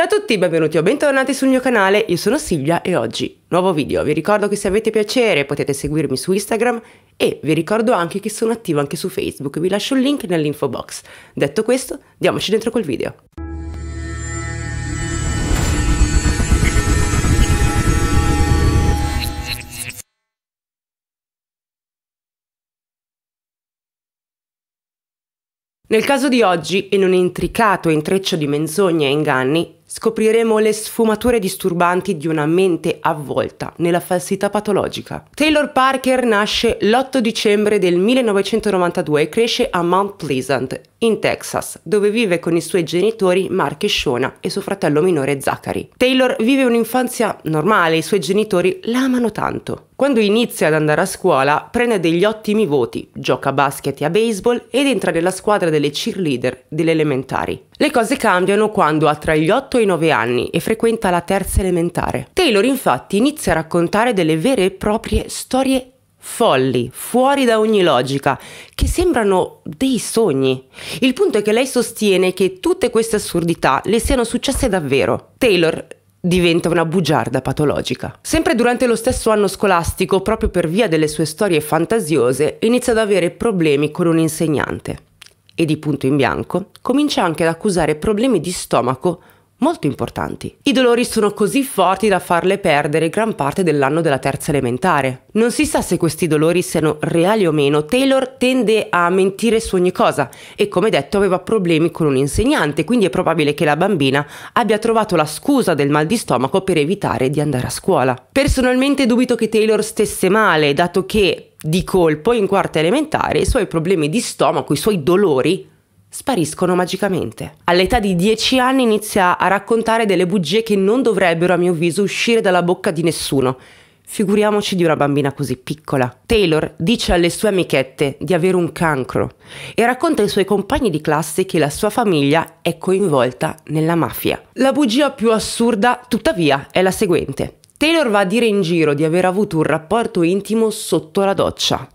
Ciao a tutti, benvenuti o bentornati sul mio canale, io sono Silvia e oggi nuovo video. Vi ricordo che se avete piacere potete seguirmi su Instagram e vi ricordo anche che sono attivo anche su Facebook, vi lascio il link nell'info box. Detto questo, diamoci dentro col video. Nel caso di oggi, in un intricato intreccio di menzogne e inganni, scopriremo le sfumature disturbanti di una mente avvolta nella falsità patologica. Taylor Parker nasce l'8 dicembre del 1992 e cresce a Mount Pleasant, in Texas, dove vive con i suoi genitori Mark e Shona e suo fratello minore Zachary. Taylor vive un'infanzia normale, i suoi genitori la amano tanto. Quando inizia ad andare a scuola, prende degli ottimi voti, gioca a basket e a baseball ed entra nella squadra delle cheerleader delle elementari. Le cose cambiano quando ha tra gli 8 e i 9 anni e frequenta la terza elementare. Taylor infatti inizia a raccontare delle vere e proprie storie folli, fuori da ogni logica, che sembrano dei sogni. Il punto è che lei sostiene che tutte queste assurdità le siano successe davvero. Taylor diventa una bugiarda patologica. Sempre durante lo stesso anno scolastico, proprio per via delle sue storie fantasiose, inizia ad avere problemi con un insegnante e di punto in bianco, comincia anche ad accusare problemi di stomaco molto importanti. I dolori sono così forti da farle perdere gran parte dell'anno della terza elementare. Non si sa se questi dolori siano reali o meno, Taylor tende a mentire su ogni cosa e come detto aveva problemi con un insegnante, quindi è probabile che la bambina abbia trovato la scusa del mal di stomaco per evitare di andare a scuola. Personalmente dubito che Taylor stesse male, dato che di colpo in quarta elementare i suoi problemi di stomaco, i suoi dolori spariscono magicamente. All'età di 10 anni inizia a raccontare delle bugie che non dovrebbero, a mio avviso, uscire dalla bocca di nessuno. Figuriamoci di una bambina così piccola. Taylor dice alle sue amichette di avere un cancro e racconta ai suoi compagni di classe che la sua famiglia è coinvolta nella mafia. La bugia più assurda, tuttavia, è la seguente. Taylor va a dire in giro di aver avuto un rapporto intimo sotto la doccia.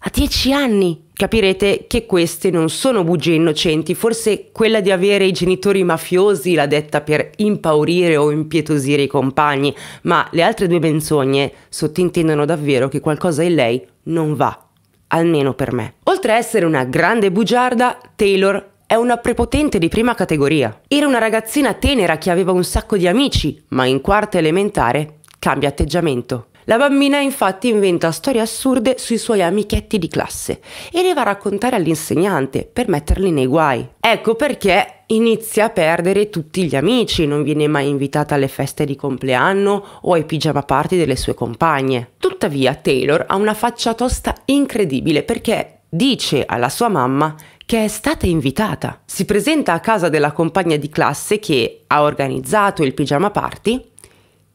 A 10 anni! capirete che queste non sono bugie innocenti, forse quella di avere i genitori mafiosi l'ha detta per impaurire o impietosire i compagni, ma le altre due menzogne sottintendono davvero che qualcosa in lei non va, almeno per me. Oltre a essere una grande bugiarda, Taylor è una prepotente di prima categoria. Era una ragazzina tenera che aveva un sacco di amici, ma in quarta elementare cambia atteggiamento. La bambina infatti inventa storie assurde sui suoi amichetti di classe e le va a raccontare all'insegnante per metterli nei guai. Ecco perché inizia a perdere tutti gli amici, non viene mai invitata alle feste di compleanno o ai pigiama party delle sue compagne. Tuttavia Taylor ha una faccia tosta incredibile perché dice alla sua mamma che è stata invitata. Si presenta a casa della compagna di classe che ha organizzato il pigiama party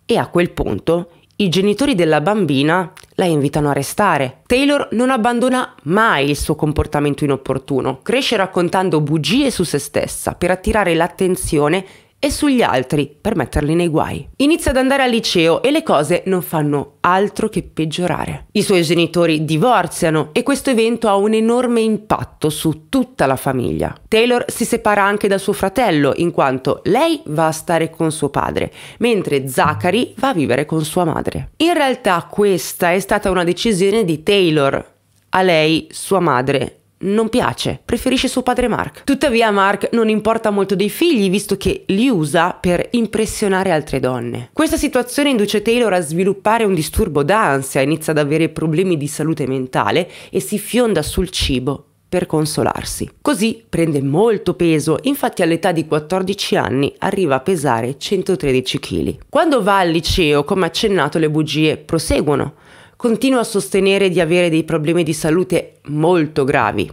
e a quel punto i genitori della bambina la invitano a restare. Taylor non abbandona mai il suo comportamento inopportuno, cresce raccontando bugie su se stessa per attirare l'attenzione e sugli altri per metterli nei guai. Inizia ad andare al liceo e le cose non fanno altro che peggiorare. I suoi genitori divorziano e questo evento ha un enorme impatto su tutta la famiglia. Taylor si separa anche da suo fratello in quanto lei va a stare con suo padre, mentre Zachary va a vivere con sua madre. In realtà questa è stata una decisione di Taylor. A lei sua madre non piace, preferisce suo padre Mark. Tuttavia Mark non importa molto dei figli visto che li usa per impressionare altre donne. Questa situazione induce Taylor a sviluppare un disturbo d'ansia, inizia ad avere problemi di salute mentale e si fionda sul cibo per consolarsi. Così prende molto peso, infatti all'età di 14 anni arriva a pesare 113 kg. Quando va al liceo, come accennato, le bugie proseguono continua a sostenere di avere dei problemi di salute molto gravi,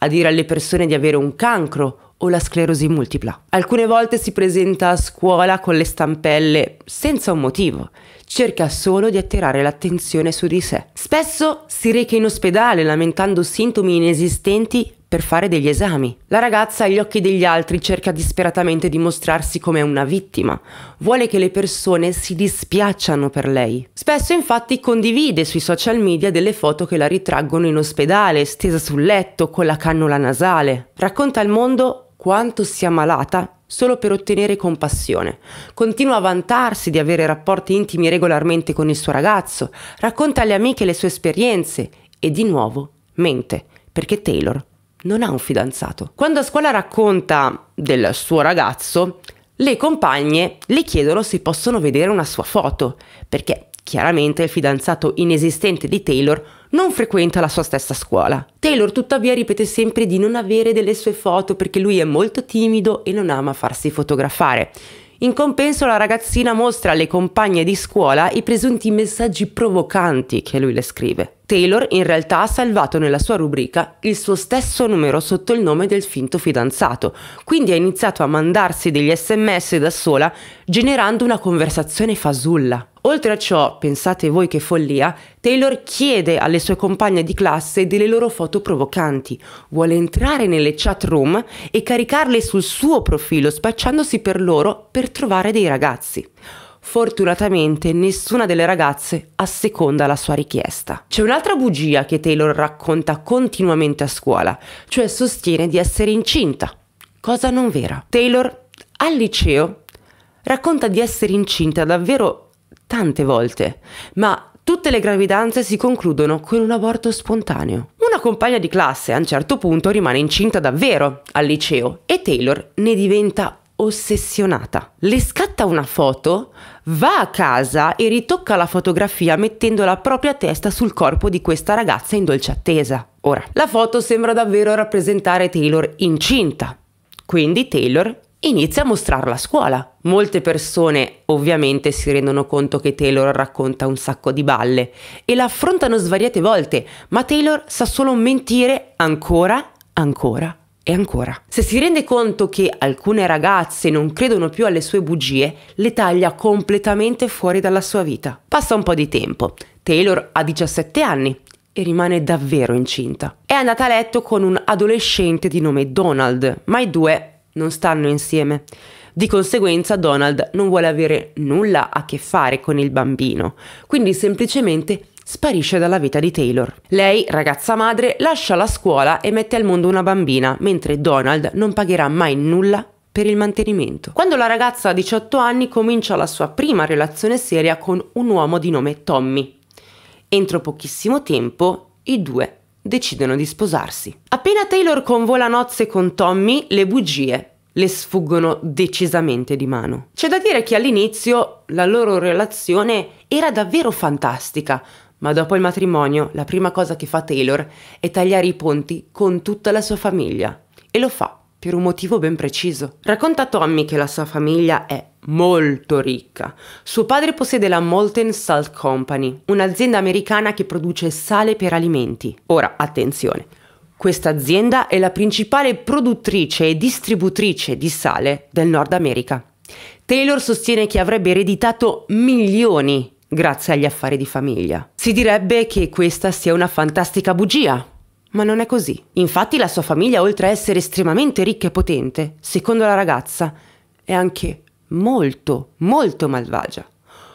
a dire alle persone di avere un cancro o la sclerosi multipla. Alcune volte si presenta a scuola con le stampelle senza un motivo cerca solo di attirare l'attenzione su di sé. Spesso si reca in ospedale lamentando sintomi inesistenti per fare degli esami. La ragazza agli occhi degli altri cerca disperatamente di mostrarsi come una vittima, vuole che le persone si dispiacciano per lei. Spesso infatti condivide sui social media delle foto che la ritraggono in ospedale, stesa sul letto, con la cannula nasale. Racconta al mondo quanto sia malata solo per ottenere compassione. Continua a vantarsi di avere rapporti intimi regolarmente con il suo ragazzo, racconta alle amiche le sue esperienze e di nuovo mente, perché Taylor non ha un fidanzato. Quando a scuola racconta del suo ragazzo, le compagne le chiedono se possono vedere una sua foto, perché chiaramente il fidanzato inesistente di Taylor non frequenta la sua stessa scuola. Taylor tuttavia ripete sempre di non avere delle sue foto perché lui è molto timido e non ama farsi fotografare. In compenso la ragazzina mostra alle compagne di scuola i presunti messaggi provocanti che lui le scrive. Taylor in realtà ha salvato nella sua rubrica il suo stesso numero sotto il nome del finto fidanzato, quindi ha iniziato a mandarsi degli sms da sola generando una conversazione fasulla. Oltre a ciò, pensate voi che follia, Taylor chiede alle sue compagne di classe delle loro foto provocanti, vuole entrare nelle chat room e caricarle sul suo profilo spacciandosi per loro per trovare dei ragazzi. Fortunatamente nessuna delle ragazze asseconda la sua richiesta. C'è un'altra bugia che Taylor racconta continuamente a scuola, cioè sostiene di essere incinta, cosa non vera. Taylor al liceo racconta di essere incinta davvero tante volte, ma tutte le gravidanze si concludono con un aborto spontaneo. Una compagna di classe a un certo punto rimane incinta davvero al liceo e Taylor ne diventa ossessionata. Le scatta una foto, va a casa e ritocca la fotografia mettendo la propria testa sul corpo di questa ragazza in dolce attesa. Ora, la foto sembra davvero rappresentare Taylor incinta. Quindi Taylor inizia a mostrarla a scuola. Molte persone ovviamente si rendono conto che Taylor racconta un sacco di balle e la affrontano svariate volte, ma Taylor sa solo mentire ancora, ancora e ancora. Se si rende conto che alcune ragazze non credono più alle sue bugie, le taglia completamente fuori dalla sua vita. Passa un po' di tempo. Taylor ha 17 anni e rimane davvero incinta. È andata a letto con un adolescente di nome Donald, ma i due non stanno insieme. Di conseguenza Donald non vuole avere nulla a che fare con il bambino, quindi semplicemente sparisce dalla vita di Taylor. Lei, ragazza madre, lascia la scuola e mette al mondo una bambina, mentre Donald non pagherà mai nulla per il mantenimento. Quando la ragazza ha 18 anni comincia la sua prima relazione seria con un uomo di nome Tommy. Entro pochissimo tempo i due decidono di sposarsi. Appena Taylor convola nozze con Tommy, le bugie le sfuggono decisamente di mano. C'è da dire che all'inizio la loro relazione era davvero fantastica, ma dopo il matrimonio la prima cosa che fa Taylor è tagliare i ponti con tutta la sua famiglia e lo fa per un motivo ben preciso. Racconta a Tommy che la sua famiglia è molto ricca. Suo padre possiede la Molten Salt Company, un'azienda americana che produce sale per alimenti. Ora, attenzione. Questa azienda è la principale produttrice e distributrice di sale del Nord America. Taylor sostiene che avrebbe ereditato milioni grazie agli affari di famiglia. Si direbbe che questa sia una fantastica bugia, ma non è così. Infatti la sua famiglia, oltre a essere estremamente ricca e potente, secondo la ragazza, è anche molto, molto malvagia.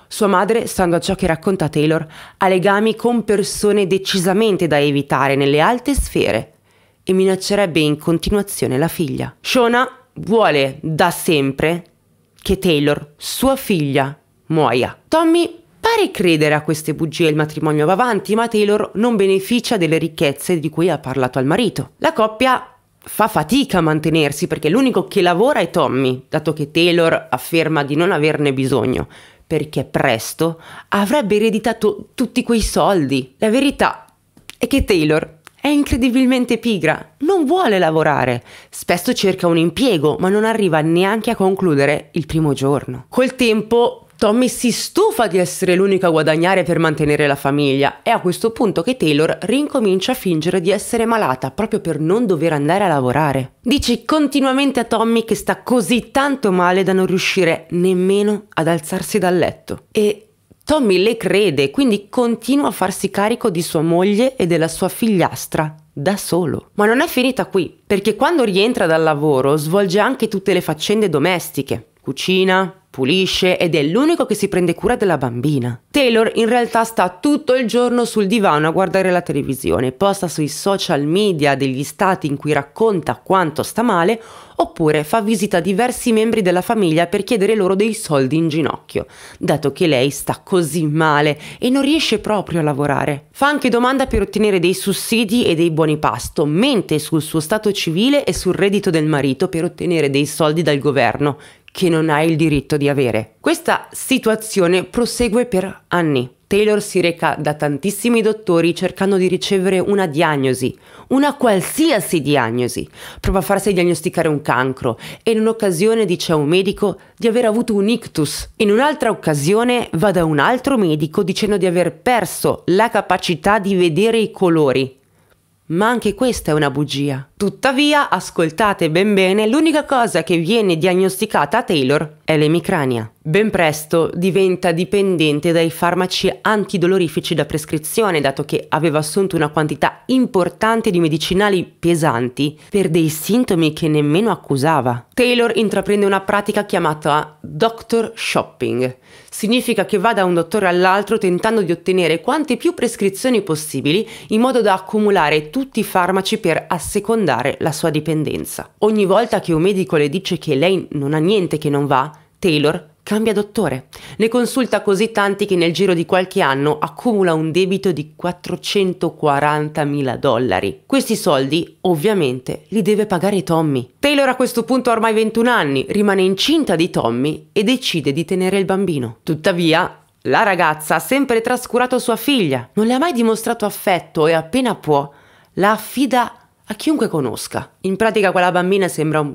Sua madre, stando a ciò che racconta Taylor, ha legami con persone decisamente da evitare nelle alte sfere e minaccerebbe in continuazione la figlia. Shona vuole da sempre che Taylor, sua figlia, muoia. Tommy pare credere a queste bugie e il matrimonio va avanti, ma Taylor non beneficia delle ricchezze di cui ha parlato al marito. La coppia fa fatica a mantenersi perché l'unico che lavora è Tommy, dato che Taylor afferma di non averne bisogno, perché presto avrebbe ereditato tutti quei soldi. La verità è che Taylor è incredibilmente pigra, non vuole lavorare, spesso cerca un impiego ma non arriva neanche a concludere il primo giorno. Col tempo Tommy si stufa di essere l'unico a guadagnare per mantenere la famiglia. È a questo punto che Taylor rincomincia a fingere di essere malata proprio per non dover andare a lavorare. Dice continuamente a Tommy che sta così tanto male da non riuscire nemmeno ad alzarsi dal letto. E Tommy le crede, quindi continua a farsi carico di sua moglie e della sua figliastra da solo. Ma non è finita qui, perché quando rientra dal lavoro svolge anche tutte le faccende domestiche. Cucina, pulisce ed è l'unico che si prende cura della bambina. Taylor in realtà sta tutto il giorno sul divano a guardare la televisione, posta sui social media degli stati in cui racconta quanto sta male, oppure fa visita a diversi membri della famiglia per chiedere loro dei soldi in ginocchio, dato che lei sta così male e non riesce proprio a lavorare. Fa anche domanda per ottenere dei sussidi e dei buoni pasto, mente sul suo stato civile e sul reddito del marito per ottenere dei soldi dal governo, che non hai il diritto di avere. Questa situazione prosegue per anni. Taylor si reca da tantissimi dottori cercando di ricevere una diagnosi, una qualsiasi diagnosi. Prova a farsi diagnosticare un cancro e in un'occasione dice a un medico di aver avuto un ictus. In un'altra occasione va da un altro medico dicendo di aver perso la capacità di vedere i colori. Ma anche questa è una bugia. Tuttavia, ascoltate ben bene, l'unica cosa che viene diagnosticata a Taylor è l'emicrania. Ben presto diventa dipendente dai farmaci antidolorifici da prescrizione, dato che aveva assunto una quantità importante di medicinali pesanti per dei sintomi che nemmeno accusava. Taylor intraprende una pratica chiamata doctor shopping. Significa che va da un dottore all'altro tentando di ottenere quante più prescrizioni possibili in modo da accumulare tutti i farmaci per assecondare assecondare la sua dipendenza. Ogni volta che un medico le dice che lei non ha niente che non va, Taylor cambia dottore. Ne consulta così tanti che nel giro di qualche anno accumula un debito di 440 mila dollari. Questi soldi, ovviamente, li deve pagare Tommy. Taylor a questo punto ha ormai 21 anni, rimane incinta di Tommy e decide di tenere il bambino. Tuttavia, la ragazza ha sempre trascurato sua figlia, non le ha mai dimostrato affetto e appena può la affida a chiunque conosca. In pratica quella bambina sembra un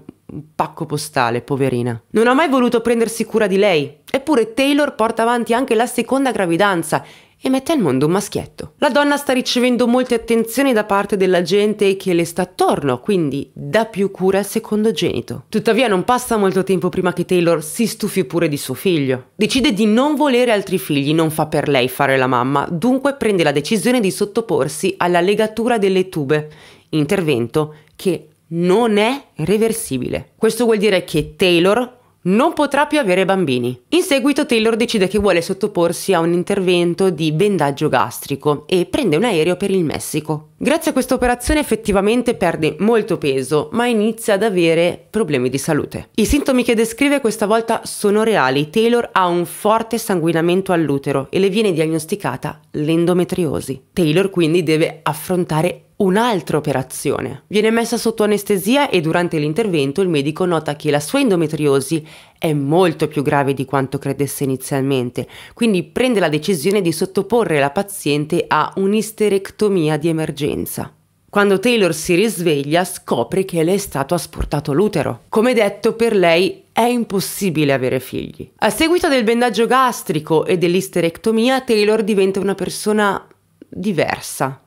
pacco postale, poverina. Non ha mai voluto prendersi cura di lei, eppure Taylor porta avanti anche la seconda gravidanza e mette al mondo un maschietto. La donna sta ricevendo molte attenzioni da parte della gente che le sta attorno, quindi dà più cura al secondogenito. Tuttavia non passa molto tempo prima che Taylor si stufi pure di suo figlio. Decide di non volere altri figli, non fa per lei fare la mamma, dunque prende la decisione di sottoporsi alla legatura delle tube, intervento che non è reversibile. Questo vuol dire che Taylor non potrà più avere bambini. In seguito Taylor decide che vuole sottoporsi a un intervento di bendaggio gastrico e prende un aereo per il Messico. Grazie a questa operazione effettivamente perde molto peso, ma inizia ad avere problemi di salute. I sintomi che descrive questa volta sono reali. Taylor ha un forte sanguinamento all'utero e le viene diagnosticata l'endometriosi. Taylor quindi deve affrontare un'altra operazione. Viene messa sotto anestesia e durante l'intervento il medico nota che la sua endometriosi è molto più grave di quanto credesse inizialmente, quindi prende la decisione di sottoporre la paziente a un'isterectomia di emergenza. Quando Taylor si risveglia scopre che le è stato asportato l'utero. Come detto, per lei è impossibile avere figli. A seguito del bendaggio gastrico e dell'isterectomia, Taylor diventa una persona diversa.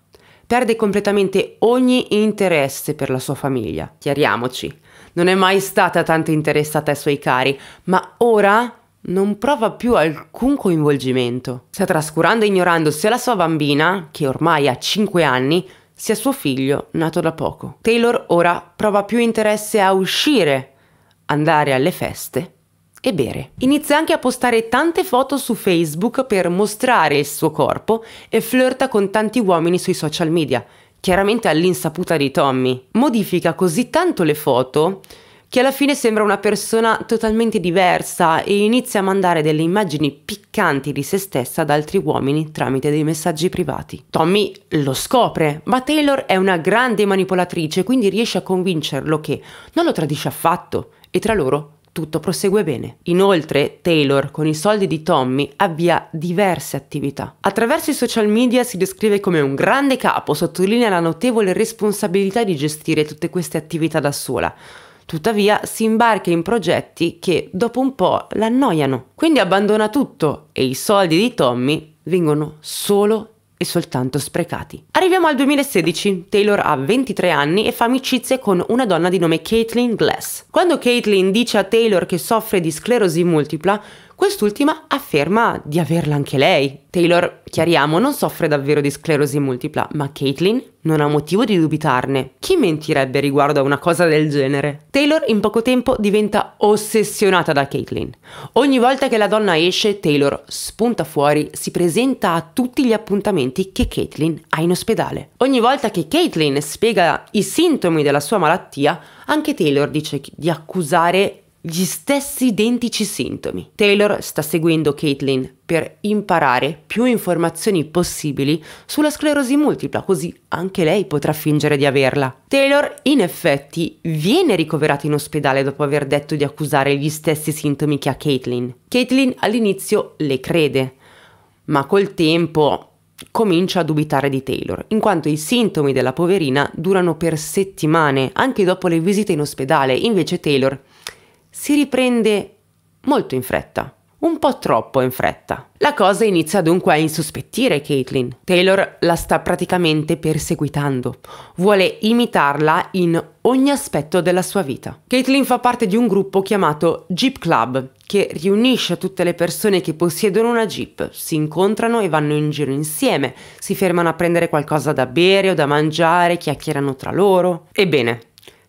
Perde completamente ogni interesse per la sua famiglia. Chiariamoci, non è mai stata tanto interessata ai suoi cari, ma ora non prova più alcun coinvolgimento. Sta trascurando e ignorando sia la sua bambina, che ormai ha 5 anni, sia suo figlio, nato da poco. Taylor ora prova più interesse a uscire, andare alle feste e bere. Inizia anche a postare tante foto su Facebook per mostrare il suo corpo e flirta con tanti uomini sui social media, chiaramente all'insaputa di Tommy. Modifica così tanto le foto che alla fine sembra una persona totalmente diversa e inizia a mandare delle immagini piccanti di se stessa ad altri uomini tramite dei messaggi privati. Tommy lo scopre, ma Taylor è una grande manipolatrice, quindi riesce a convincerlo che non lo tradisce affatto e tra loro tutto prosegue bene. Inoltre, Taylor, con i soldi di Tommy, avvia diverse attività. Attraverso i social media si descrive come un grande capo, sottolinea la notevole responsabilità di gestire tutte queste attività da sola. Tuttavia si imbarca in progetti che dopo un po' l'annoiano. Quindi abbandona tutto e i soldi di Tommy vengono solo e soltanto sprecati. Arriviamo al 2016, Taylor ha 23 anni e fa amicizie con una donna di nome Caitlin Glass. Quando Caitlin dice a Taylor che soffre di sclerosi multipla, Quest'ultima afferma di averla anche lei. Taylor, chiariamo, non soffre davvero di sclerosi multipla, ma Caitlin non ha motivo di dubitarne. Chi mentirebbe riguardo a una cosa del genere? Taylor in poco tempo diventa ossessionata da Caitlin. Ogni volta che la donna esce, Taylor spunta fuori, si presenta a tutti gli appuntamenti che Caitlin ha in ospedale. Ogni volta che Caitlin spiega i sintomi della sua malattia, anche Taylor dice di accusare gli stessi identici sintomi. Taylor sta seguendo Caitlin per imparare più informazioni possibili sulla sclerosi multipla, così anche lei potrà fingere di averla. Taylor, in effetti, viene ricoverata in ospedale dopo aver detto di accusare gli stessi sintomi che ha Caitlin. Caitlin all'inizio le crede, ma col tempo comincia a dubitare di Taylor, in quanto i sintomi della poverina durano per settimane, anche dopo le visite in ospedale, invece Taylor si riprende molto in fretta. Un po' troppo in fretta. La cosa inizia dunque a insospettire Caitlin. Taylor la sta praticamente perseguitando. Vuole imitarla in ogni aspetto della sua vita. Caitlin fa parte di un gruppo chiamato Jeep Club, che riunisce tutte le persone che possiedono una Jeep, si incontrano e vanno in giro insieme, si fermano a prendere qualcosa da bere o da mangiare, chiacchierano tra loro. Ebbene,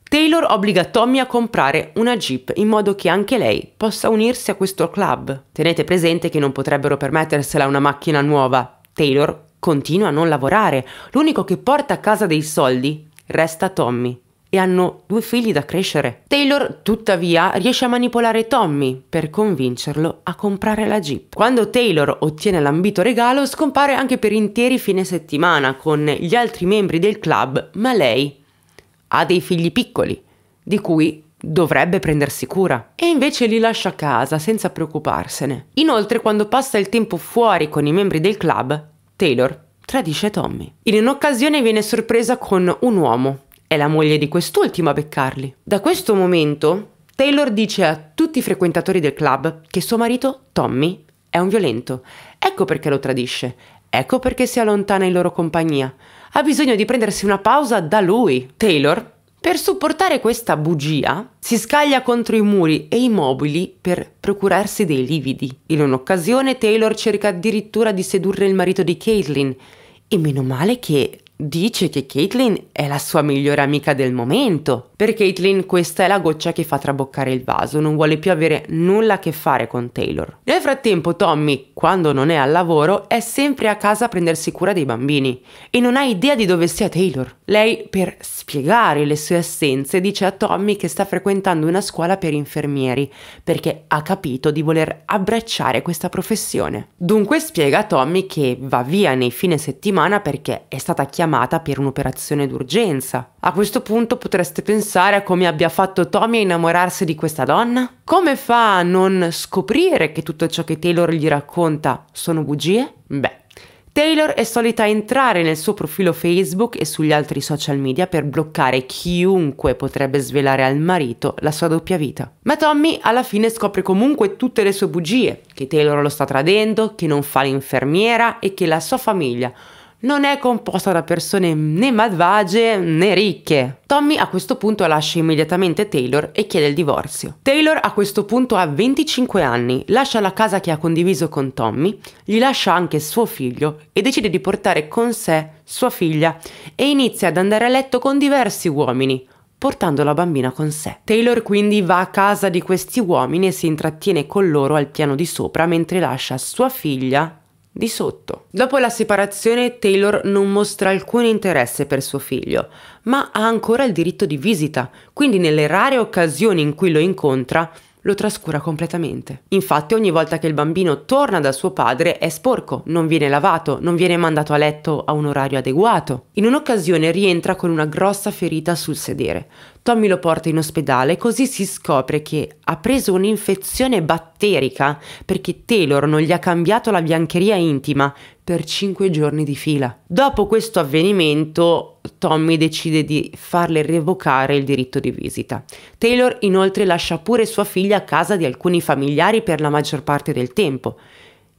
Taylor obbliga Tommy a comprare una Jeep in modo che anche lei possa unirsi a questo club. Tenete presente che non potrebbero permettersela una macchina nuova. Taylor continua a non lavorare. L'unico che porta a casa dei soldi resta Tommy e hanno due figli da crescere. Taylor, tuttavia, riesce a manipolare Tommy per convincerlo a comprare la Jeep. Quando Taylor ottiene l'ambito regalo, scompare anche per interi fine settimana con gli altri membri del club, ma lei ha dei figli piccoli, di cui dovrebbe prendersi cura e invece li lascia a casa senza preoccuparsene. Inoltre quando passa il tempo fuori con i membri del club, Taylor tradisce Tommy. In un'occasione viene sorpresa con un uomo. È la moglie di quest'ultimo a beccarli. Da questo momento Taylor dice a tutti i frequentatori del club che suo marito, Tommy, è un violento. Ecco perché lo tradisce. Ecco perché si allontana in loro compagnia ha bisogno di prendersi una pausa da lui. Taylor, per supportare questa bugia, si scaglia contro i muri e i mobili per procurarsi dei lividi. In un'occasione Taylor cerca addirittura di sedurre il marito di Caitlin e meno male che dice che Caitlyn è la sua migliore amica del momento. Per Caitlyn questa è la goccia che fa traboccare il vaso, non vuole più avere nulla a che fare con Taylor. Nel frattempo Tommy, quando non è al lavoro, è sempre a casa a prendersi cura dei bambini e non ha idea di dove sia Taylor. Lei, per spiegare le sue assenze, dice a Tommy che sta frequentando una scuola per infermieri perché ha capito di voler abbracciare questa professione. Dunque spiega a Tommy che va via nei fine settimana perché è stata chiamata chiamata per un'operazione d'urgenza. A questo punto potreste pensare a come abbia fatto Tommy a innamorarsi di questa donna? Come fa a non scoprire che tutto ciò che Taylor gli racconta sono bugie? Beh, Taylor è solita entrare nel suo profilo Facebook e sugli altri social media per bloccare chiunque potrebbe svelare al marito la sua doppia vita. Ma Tommy alla fine scopre comunque tutte le sue bugie, che Taylor lo sta tradendo, che non fa l'infermiera e che la sua famiglia non è composta da persone né malvagie né ricche. Tommy a questo punto lascia immediatamente Taylor e chiede il divorzio. Taylor a questo punto ha 25 anni, lascia la casa che ha condiviso con Tommy, gli lascia anche suo figlio e decide di portare con sé sua figlia e inizia ad andare a letto con diversi uomini, portando la bambina con sé. Taylor quindi va a casa di questi uomini e si intrattiene con loro al piano di sopra mentre lascia sua figlia di sotto. Dopo la separazione Taylor non mostra alcun interesse per suo figlio, ma ha ancora il diritto di visita, quindi nelle rare occasioni in cui lo incontra lo trascura completamente. Infatti ogni volta che il bambino torna da suo padre è sporco, non viene lavato, non viene mandato a letto a un orario adeguato. In un'occasione rientra con una grossa ferita sul sedere. Tommy lo porta in ospedale così si scopre che ha preso un'infezione batterica perché Taylor non gli ha cambiato la biancheria intima per cinque giorni di fila. Dopo questo avvenimento Tommy decide di farle revocare il diritto di visita. Taylor inoltre lascia pure sua figlia a casa di alcuni familiari per la maggior parte del tempo.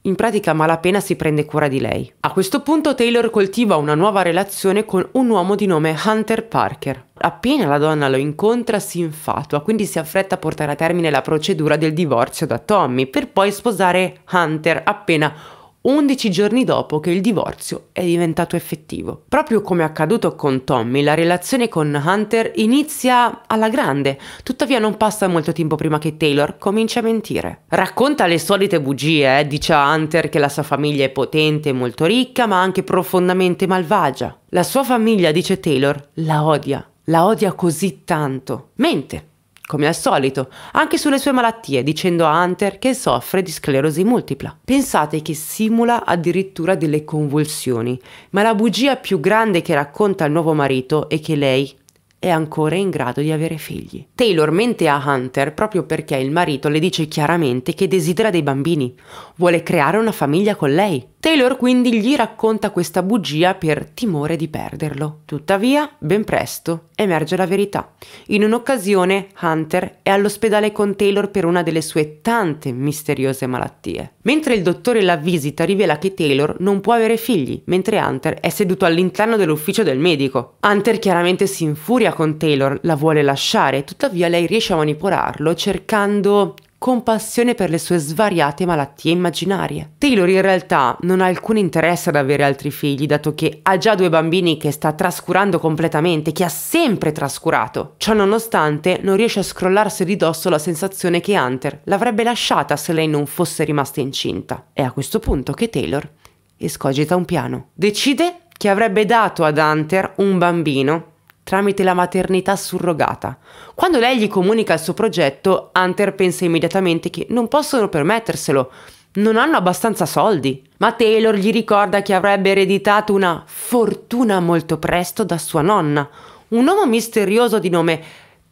In pratica malapena si prende cura di lei. A questo punto Taylor coltiva una nuova relazione con un uomo di nome Hunter Parker. Appena la donna lo incontra si infatua, quindi si affretta a portare a termine la procedura del divorzio da Tommy, per poi sposare Hunter appena 11 giorni dopo che il divorzio è diventato effettivo. Proprio come accaduto con Tommy, la relazione con Hunter inizia alla grande, tuttavia non passa molto tempo prima che Taylor cominci a mentire. Racconta le solite bugie, eh? dice a Hunter che la sua famiglia è potente e molto ricca, ma anche profondamente malvagia. La sua famiglia, dice Taylor, la odia. La odia così tanto. Mente come al solito, anche sulle sue malattie, dicendo a Hunter che soffre di sclerosi multipla. Pensate che simula addirittura delle convulsioni, ma la bugia più grande che racconta il nuovo marito è che lei è ancora in grado di avere figli. Taylor mente a Hunter proprio perché il marito le dice chiaramente che desidera dei bambini, vuole creare una famiglia con lei. Taylor quindi gli racconta questa bugia per timore di perderlo. Tuttavia, ben presto emerge la verità. In un'occasione Hunter è all'ospedale con Taylor per una delle sue tante misteriose malattie. Mentre il dottore la visita rivela che Taylor non può avere figli, mentre Hunter è seduto all'interno dell'ufficio del medico. Hunter chiaramente si infuria storia con Taylor la vuole lasciare, tuttavia lei riesce a manipolarlo cercando compassione per le sue svariate malattie immaginarie. Taylor in realtà non ha alcun interesse ad avere altri figli, dato che ha già due bambini che sta trascurando completamente, che ha sempre trascurato. Ciò nonostante non riesce a scrollarsi di dosso la sensazione che Hunter l'avrebbe lasciata se lei non fosse rimasta incinta. È a questo punto che Taylor escogita un piano. Decide che avrebbe dato ad Hunter un bambino tramite la maternità surrogata. Quando lei gli comunica il suo progetto, Hunter pensa immediatamente che non possono permetterselo, non hanno abbastanza soldi. Ma Taylor gli ricorda che avrebbe ereditato una fortuna molto presto da sua nonna, un uomo misterioso di nome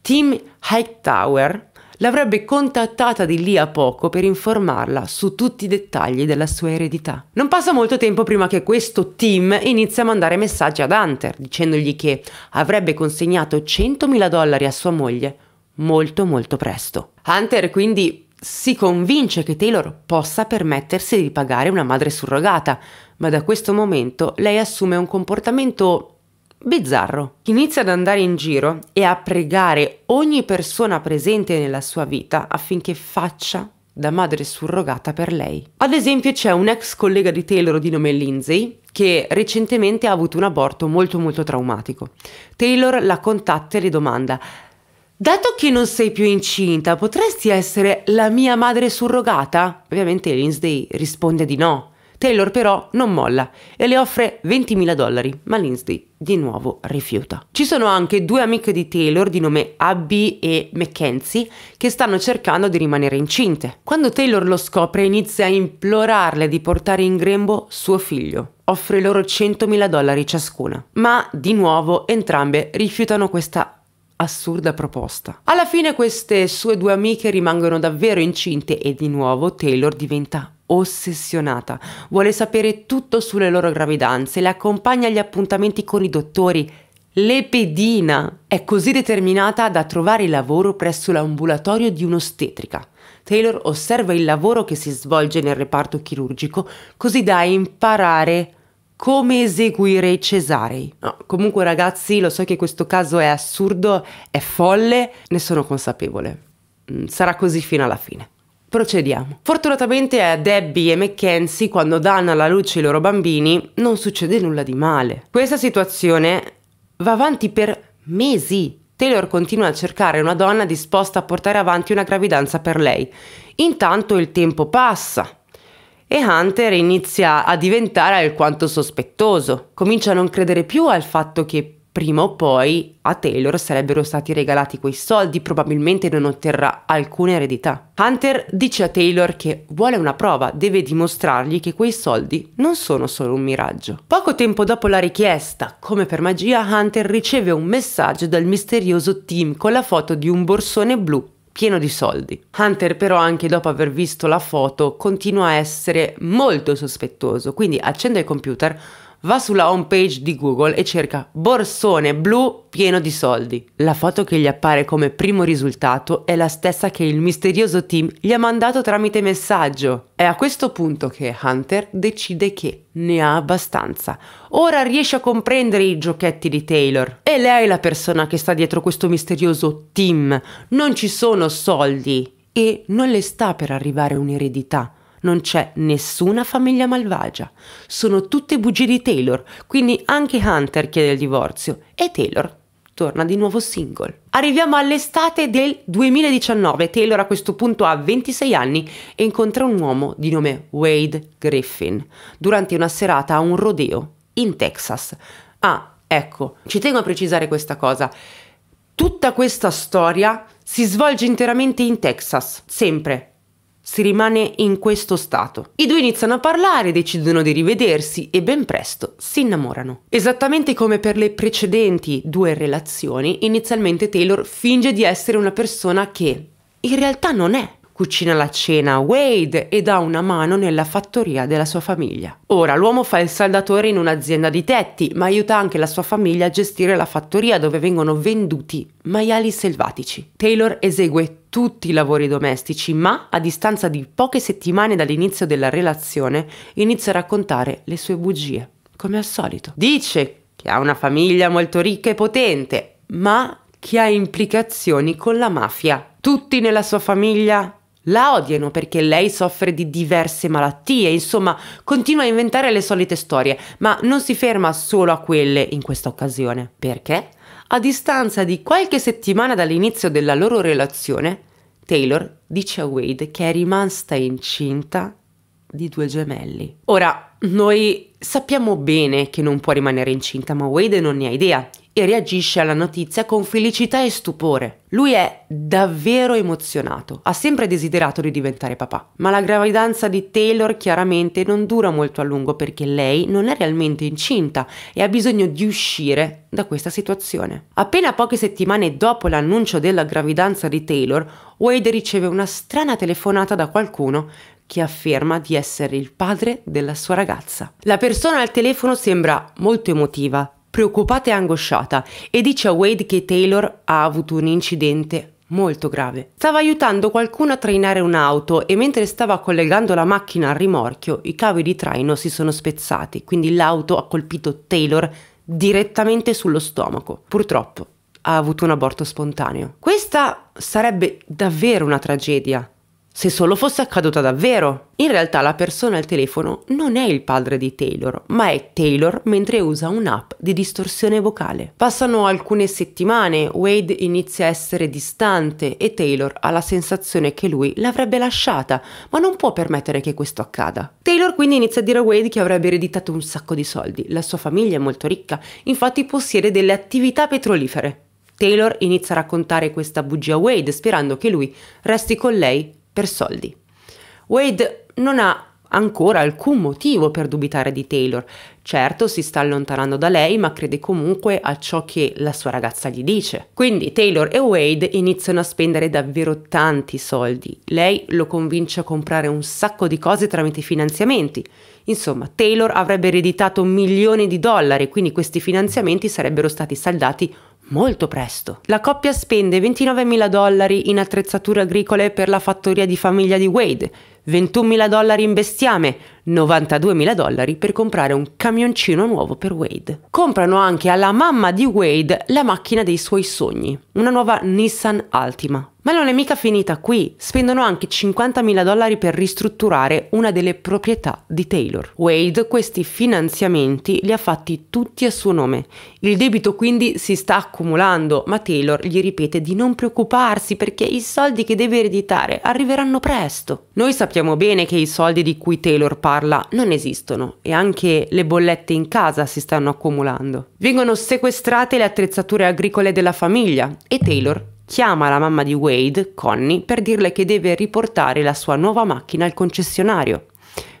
Tim Hightower, l'avrebbe contattata di lì a poco per informarla su tutti i dettagli della sua eredità. Non passa molto tempo prima che questo team inizia a mandare messaggi ad Hunter dicendogli che avrebbe consegnato 100.000 dollari a sua moglie molto molto presto. Hunter quindi si convince che Taylor possa permettersi di pagare una madre surrogata, ma da questo momento lei assume un comportamento bizzarro. Inizia ad andare in giro e a pregare ogni persona presente nella sua vita affinché faccia da madre surrogata per lei. Ad esempio c'è un ex collega di Taylor di nome Lindsay che recentemente ha avuto un aborto molto molto traumatico. Taylor la contatta e le domanda Dato che non sei più incinta, potresti essere la mia madre surrogata? Ovviamente Lindsay risponde di no. Taylor però non molla e le offre 20.000 dollari, ma Lindsay di nuovo rifiuta. Ci sono anche due amiche di Taylor di nome Abby e Mackenzie che stanno cercando di rimanere incinte. Quando Taylor lo scopre inizia a implorarle di portare in grembo suo figlio. Offre loro 100.000 dollari ciascuna. Ma di nuovo entrambe rifiutano questa assurda proposta. Alla fine queste sue due amiche rimangono davvero incinte e di nuovo Taylor diventa ossessionata, vuole sapere tutto sulle loro gravidanze, le accompagna agli appuntamenti con i dottori, le pedina. È così determinata da trovare lavoro presso l'ambulatorio di un'ostetrica. Taylor osserva il lavoro che si svolge nel reparto chirurgico così da imparare come eseguire i cesarei. No, comunque ragazzi, lo so che questo caso è assurdo, è folle, ne sono consapevole. Mm, sarà così fino alla fine. Procediamo. Fortunatamente a Debbie e Mackenzie, quando danno alla luce i loro bambini, non succede nulla di male. Questa situazione va avanti per mesi. Taylor continua a cercare una donna disposta a portare avanti una gravidanza per lei. Intanto il tempo passa e Hunter inizia a diventare alquanto sospettoso. Comincia a non credere più al fatto che prima o poi a Taylor sarebbero stati regalati quei soldi, probabilmente non otterrà alcuna eredità. Hunter dice a Taylor che vuole una prova, deve dimostrargli che quei soldi non sono solo un miraggio. Poco tempo dopo la richiesta, come per magia, Hunter riceve un messaggio dal misterioso Tim con la foto di un borsone blu pieno di soldi. Hunter però anche dopo aver visto la foto continua a essere molto sospettoso, quindi accende il computer, va sulla home page di Google e cerca borsone blu pieno di soldi. La foto che gli appare come primo risultato è la stessa che il misterioso team gli ha mandato tramite messaggio. È a questo punto che Hunter decide che ne ha abbastanza. Ora riesce a comprendere i giochetti di Taylor. E lei è la persona che sta dietro questo misterioso team. Non ci sono soldi e non le sta per arrivare un'eredità non c'è nessuna famiglia malvagia. Sono tutte bugie di Taylor, quindi anche Hunter chiede il divorzio e Taylor torna di nuovo single. Arriviamo all'estate del 2019. Taylor a questo punto ha 26 anni e incontra un uomo di nome Wade Griffin durante una serata a un rodeo in Texas. Ah, ecco, ci tengo a precisare questa cosa. Tutta questa storia si svolge interamente in Texas, sempre si rimane in questo stato. I due iniziano a parlare, decidono di rivedersi e ben presto si innamorano. Esattamente come per le precedenti due relazioni, inizialmente Taylor finge di essere una persona che in realtà non è cucina la cena a Wade e dà una mano nella fattoria della sua famiglia. Ora, l'uomo fa il saldatore in un'azienda di tetti, ma aiuta anche la sua famiglia a gestire la fattoria dove vengono venduti maiali selvatici. Taylor esegue tutti i lavori domestici, ma a distanza di poche settimane dall'inizio della relazione inizia a raccontare le sue bugie, come al solito. Dice che ha una famiglia molto ricca e potente, ma che ha implicazioni con la mafia. Tutti nella sua famiglia la odiano perché lei soffre di diverse malattie, insomma continua a inventare le solite storie, ma non si ferma solo a quelle in questa occasione. Perché? A distanza di qualche settimana dall'inizio della loro relazione, Taylor dice a Wade che è rimasta incinta di due gemelli. Ora, noi sappiamo bene che non può rimanere incinta, ma Wade non ne ha idea e reagisce alla notizia con felicità e stupore. Lui è davvero emozionato, ha sempre desiderato di diventare papà, ma la gravidanza di Taylor chiaramente non dura molto a lungo perché lei non è realmente incinta e ha bisogno di uscire da questa situazione. Appena poche settimane dopo l'annuncio della gravidanza di Taylor, Wade riceve una strana telefonata da qualcuno che afferma di essere il padre della sua ragazza. La persona al telefono sembra molto emotiva, preoccupata e angosciata e dice a Wade che Taylor ha avuto un incidente molto grave. Stava aiutando qualcuno a trainare un'auto e mentre stava collegando la macchina al rimorchio i cavi di traino si sono spezzati, quindi l'auto ha colpito Taylor direttamente sullo stomaco. Purtroppo ha avuto un aborto spontaneo. Questa sarebbe davvero una tragedia se solo fosse accaduta davvero. In realtà la persona al telefono non è il padre di Taylor, ma è Taylor mentre usa un'app di distorsione vocale. Passano alcune settimane, Wade inizia a essere distante e Taylor ha la sensazione che lui l'avrebbe lasciata, ma non può permettere che questo accada. Taylor quindi inizia a dire a Wade che avrebbe ereditato un sacco di soldi, la sua famiglia è molto ricca, infatti possiede delle attività petrolifere. Taylor inizia a raccontare questa bugia a Wade sperando che lui resti con lei per soldi. Wade non ha ancora alcun motivo per dubitare di Taylor. Certo, si sta allontanando da lei, ma crede comunque a ciò che la sua ragazza gli dice. Quindi Taylor e Wade iniziano a spendere davvero tanti soldi. Lei lo convince a comprare un sacco di cose tramite finanziamenti. Insomma, Taylor avrebbe ereditato milioni di dollari, quindi questi finanziamenti sarebbero stati saldati molto presto. La coppia spende 29.000 dollari in attrezzature agricole per la fattoria di famiglia di Wade, 21.000 dollari in bestiame, 92.000 dollari per comprare un camioncino nuovo per Wade. Comprano anche alla mamma di Wade la macchina dei suoi sogni, una nuova Nissan Altima. Ma non è mica finita qui, spendono anche 50.000 dollari per ristrutturare una delle proprietà di Taylor. Wade questi finanziamenti li ha fatti tutti a suo nome. Il debito quindi si sta accumulando, ma Taylor gli ripete di non preoccuparsi perché i soldi che deve ereditare arriveranno presto. Noi sappiamo bene che i soldi di cui Taylor parla pagarla non esistono e anche le bollette in casa si stanno accumulando. Vengono sequestrate le attrezzature agricole della famiglia e Taylor chiama la mamma di Wade, Connie, per dirle che deve riportare la sua nuova macchina al concessionario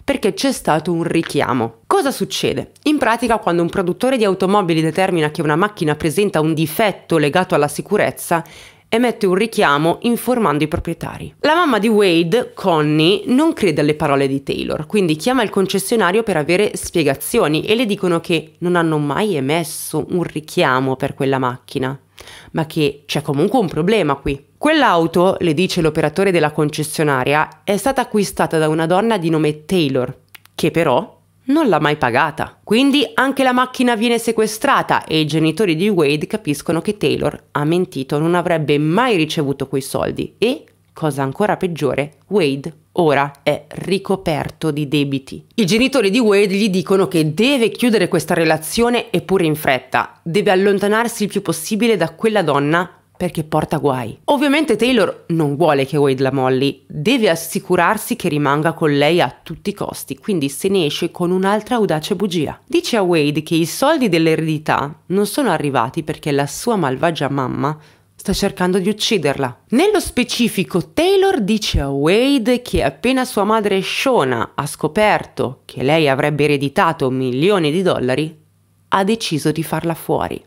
perché c'è stato un richiamo. Cosa succede? In pratica quando un produttore di automobili determina che una macchina presenta un difetto legato alla sicurezza, emette un richiamo informando i proprietari. La mamma di Wade, Connie, non crede alle parole di Taylor, quindi chiama il concessionario per avere spiegazioni e le dicono che non hanno mai emesso un richiamo per quella macchina, ma che c'è comunque un problema qui. Quell'auto, le dice l'operatore della concessionaria, è stata acquistata da una donna di nome Taylor, che però non l'ha mai pagata. Quindi anche la macchina viene sequestrata e i genitori di Wade capiscono che Taylor ha mentito, non avrebbe mai ricevuto quei soldi e, cosa ancora peggiore, Wade ora è ricoperto di debiti. I genitori di Wade gli dicono che deve chiudere questa relazione eppure in fretta, deve allontanarsi il più possibile da quella donna perché porta guai. Ovviamente Taylor non vuole che Wade la molli, deve assicurarsi che rimanga con lei a tutti i costi, quindi se ne esce con un'altra audace bugia. Dice a Wade che i soldi dell'eredità non sono arrivati perché la sua malvagia mamma sta cercando di ucciderla. Nello specifico, Taylor dice a Wade che appena sua madre Shona ha scoperto che lei avrebbe ereditato milioni di dollari, ha deciso di farla fuori.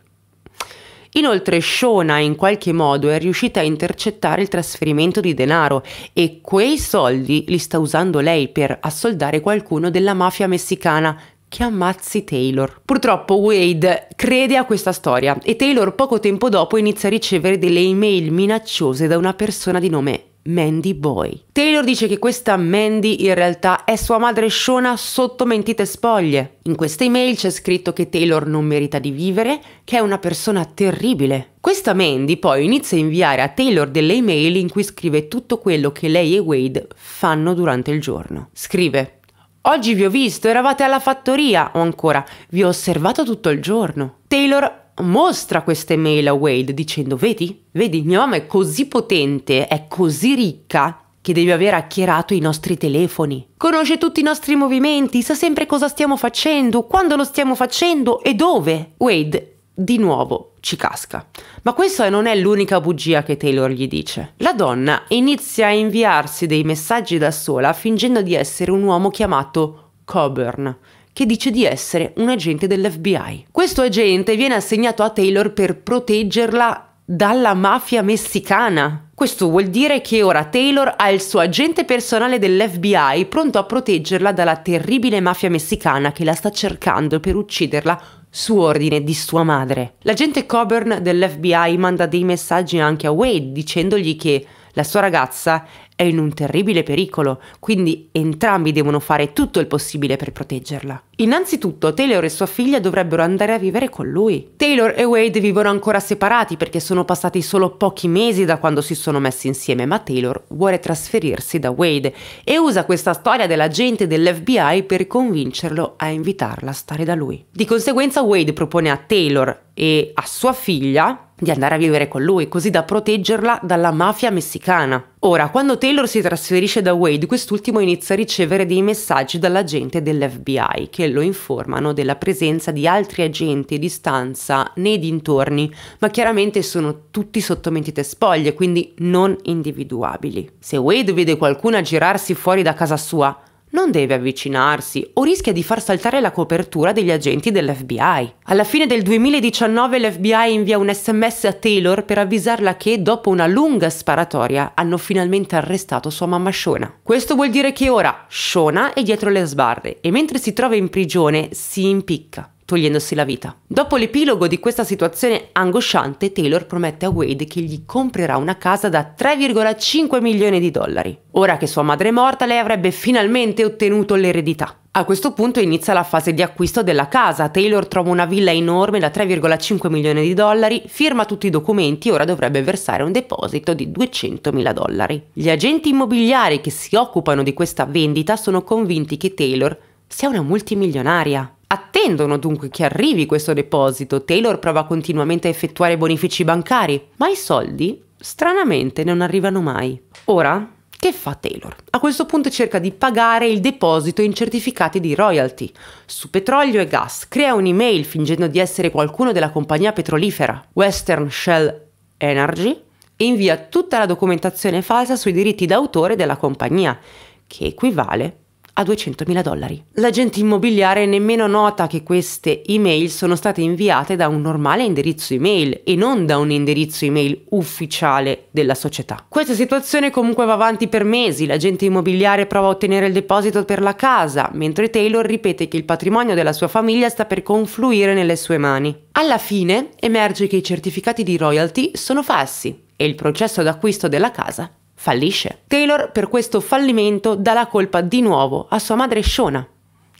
Inoltre Shona in qualche modo è riuscita a intercettare il trasferimento di denaro e quei soldi li sta usando lei per assoldare qualcuno della mafia messicana che ammazzi Taylor. Purtroppo Wade crede a questa storia e Taylor poco tempo dopo inizia a ricevere delle email minacciose da una persona di nome Mandy Boy. Taylor dice che questa Mandy in realtà è sua madre Shona sotto mentite spoglie. In questa email c'è scritto che Taylor non merita di vivere, che è una persona terribile. Questa Mandy poi inizia a inviare a Taylor delle email in cui scrive tutto quello che lei e Wade fanno durante il giorno. Scrive Oggi vi ho visto, eravate alla fattoria, o ancora, vi ho osservato tutto il giorno. Taylor mostra queste mail a Wade dicendo vedi, vedi, mia mamma è così potente, è così ricca che deve aver haccherato i nostri telefoni. Conosce tutti i nostri movimenti, sa sempre cosa stiamo facendo, quando lo stiamo facendo e dove. Wade, di nuovo, ci casca. Ma questa non è l'unica bugia che Taylor gli dice. La donna inizia a inviarsi dei messaggi da sola fingendo di essere un uomo chiamato Coburn che dice di essere un agente dell'FBI. Questo agente viene assegnato a Taylor per proteggerla dalla mafia messicana. Questo vuol dire che ora Taylor ha il suo agente personale dell'FBI pronto a proteggerla dalla terribile mafia messicana che la sta cercando per ucciderla su ordine di sua madre. L'agente Coburn dell'FBI manda dei messaggi anche a Wade dicendogli che la sua ragazza è in un terribile pericolo, quindi entrambi devono fare tutto il possibile per proteggerla. Innanzitutto Taylor e sua figlia dovrebbero andare a vivere con lui. Taylor e Wade vivono ancora separati perché sono passati solo pochi mesi da quando si sono messi insieme, ma Taylor vuole trasferirsi da Wade e usa questa storia dell'agente dell'FBI per convincerlo a invitarla a stare da lui. Di conseguenza Wade propone a Taylor e a sua figlia di andare a vivere con lui, così da proteggerla dalla mafia messicana. Ora, quando Taylor si trasferisce da Wade, quest'ultimo inizia a ricevere dei messaggi dall'agente dell'FBI che lo informano della presenza di altri agenti di stanza nei dintorni, ma chiaramente sono tutti sotto spoglie, quindi non individuabili. Se Wade vede qualcuno aggirarsi fuori da casa sua, non deve avvicinarsi o rischia di far saltare la copertura degli agenti dell'FBI. Alla fine del 2019 l'FBI invia un sms a Taylor per avvisarla che, dopo una lunga sparatoria, hanno finalmente arrestato sua mamma Shona. Questo vuol dire che ora Shona è dietro le sbarre e mentre si trova in prigione si impicca togliendosi la vita. Dopo l'epilogo di questa situazione angosciante, Taylor promette a Wade che gli comprerà una casa da 3,5 milioni di dollari. Ora che sua madre è morta, lei avrebbe finalmente ottenuto l'eredità. A questo punto inizia la fase di acquisto della casa. Taylor trova una villa enorme da 3,5 milioni di dollari, firma tutti i documenti e ora dovrebbe versare un deposito di 200 mila dollari. Gli agenti immobiliari che si occupano di questa vendita sono convinti che Taylor sia una multimilionaria. Attendono dunque che arrivi questo deposito, Taylor prova continuamente a effettuare bonifici bancari, ma i soldi stranamente non arrivano mai. Ora, che fa Taylor? A questo punto cerca di pagare il deposito in certificati di royalty su petrolio e gas, crea un'email fingendo di essere qualcuno della compagnia petrolifera Western Shell Energy e invia tutta la documentazione falsa sui diritti d'autore della compagnia, che equivale a 200.000 dollari. L'agente immobiliare nemmeno nota che queste email sono state inviate da un normale indirizzo email e non da un indirizzo email ufficiale della società. Questa situazione comunque va avanti per mesi, l'agente immobiliare prova a ottenere il deposito per la casa, mentre Taylor ripete che il patrimonio della sua famiglia sta per confluire nelle sue mani. Alla fine emerge che i certificati di royalty sono falsi e il processo d'acquisto della casa fallisce. Taylor per questo fallimento dà la colpa di nuovo a sua madre Shona,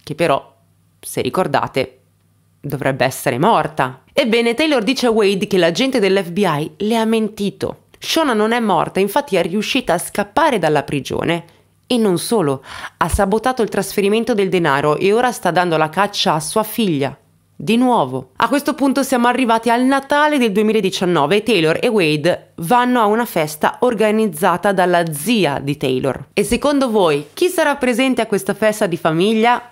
che però, se ricordate, dovrebbe essere morta. Ebbene, Taylor dice a Wade che l'agente dell'FBI le ha mentito. Shona non è morta, infatti è riuscita a scappare dalla prigione. E non solo, ha sabotato il trasferimento del denaro e ora sta dando la caccia a sua figlia, di nuovo. A questo punto siamo arrivati al Natale del 2019 e Taylor e Wade vanno a una festa organizzata dalla zia di Taylor. E secondo voi chi sarà presente a questa festa di famiglia?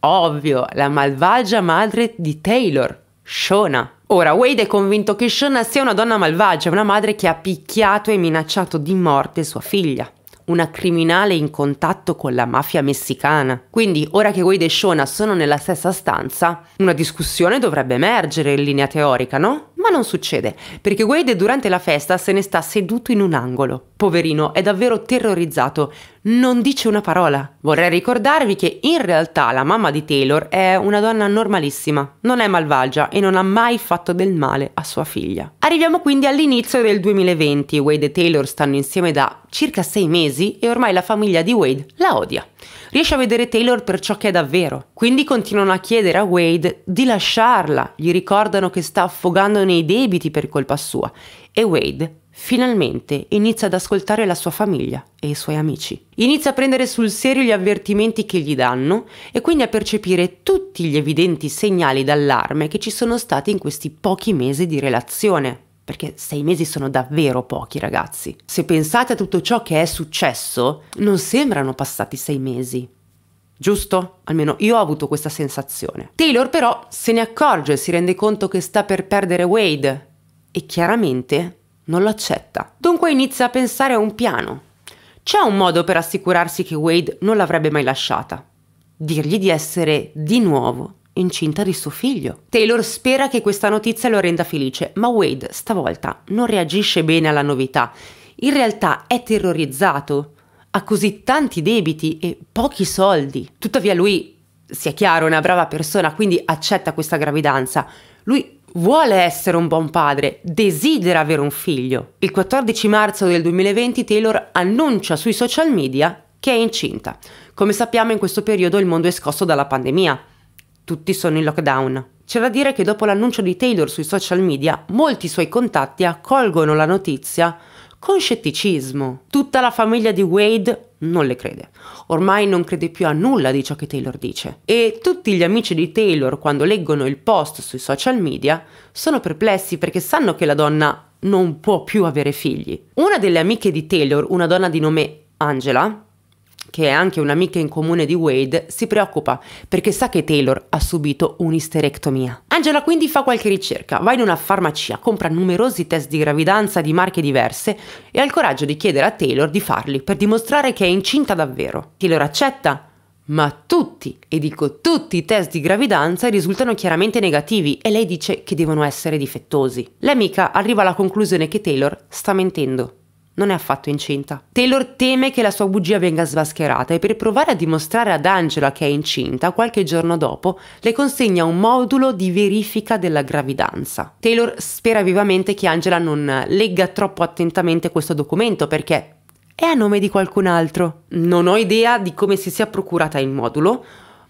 Ovvio, la malvagia madre di Taylor, Shona. Ora, Wade è convinto che Shona sia una donna malvagia, una madre che ha picchiato e minacciato di morte sua figlia una criminale in contatto con la mafia messicana. Quindi, ora che Wade e Shona sono nella stessa stanza, una discussione dovrebbe emergere in linea teorica, no? Ma non succede, perché Wade durante la festa se ne sta seduto in un angolo. Poverino, è davvero terrorizzato. Non dice una parola. Vorrei ricordarvi che in realtà la mamma di Taylor è una donna normalissima, non è malvagia e non ha mai fatto del male a sua figlia. Arriviamo quindi all'inizio del 2020. Wade e Taylor stanno insieme da circa sei mesi e ormai la famiglia di Wade la odia. Riesce a vedere Taylor per ciò che è davvero, quindi continuano a chiedere a Wade di lasciarla, gli ricordano che sta affogando nei debiti per colpa sua e Wade finalmente inizia ad ascoltare la sua famiglia e i suoi amici. Inizia a prendere sul serio gli avvertimenti che gli danno e quindi a percepire tutti gli evidenti segnali d'allarme che ci sono stati in questi pochi mesi di relazione perché sei mesi sono davvero pochi ragazzi. Se pensate a tutto ciò che è successo, non sembrano passati sei mesi. Giusto? Almeno io ho avuto questa sensazione. Taylor però se ne accorge, si rende conto che sta per perdere Wade e chiaramente non lo accetta. Dunque inizia a pensare a un piano. C'è un modo per assicurarsi che Wade non l'avrebbe mai lasciata. Dirgli di essere di nuovo incinta di suo figlio. Taylor spera che questa notizia lo renda felice, ma Wade stavolta non reagisce bene alla novità. In realtà è terrorizzato, ha così tanti debiti e pochi soldi. Tuttavia lui, sia chiaro, è una brava persona, quindi accetta questa gravidanza. Lui Vuole essere un buon padre, desidera avere un figlio. Il 14 marzo del 2020 Taylor annuncia sui social media che è incinta. Come sappiamo in questo periodo il mondo è scosso dalla pandemia. Tutti sono in lockdown. C'è da dire che dopo l'annuncio di Taylor sui social media, molti suoi contatti accolgono la notizia con scetticismo. Tutta la famiglia di Wade non le crede. Ormai non crede più a nulla di ciò che Taylor dice. E tutti gli amici di Taylor, quando leggono il post sui social media, sono perplessi perché sanno che la donna non può più avere figli. Una delle amiche di Taylor, una donna di nome Angela, che è anche un'amica in comune di Wade, si preoccupa perché sa che Taylor ha subito un'isterectomia. Angela quindi fa qualche ricerca, va in una farmacia, compra numerosi test di gravidanza di marche diverse e ha il coraggio di chiedere a Taylor di farli per dimostrare che è incinta davvero. Taylor accetta, ma tutti, e dico tutti i test di gravidanza risultano chiaramente negativi e lei dice che devono essere difettosi. L'amica arriva alla conclusione che Taylor sta mentendo non è affatto incinta. Taylor teme che la sua bugia venga sbascherata e per provare a dimostrare ad Angela che è incinta, qualche giorno dopo le consegna un modulo di verifica della gravidanza. Taylor spera vivamente che Angela non legga troppo attentamente questo documento perché è a nome di qualcun altro. Non ho idea di come si sia procurata il modulo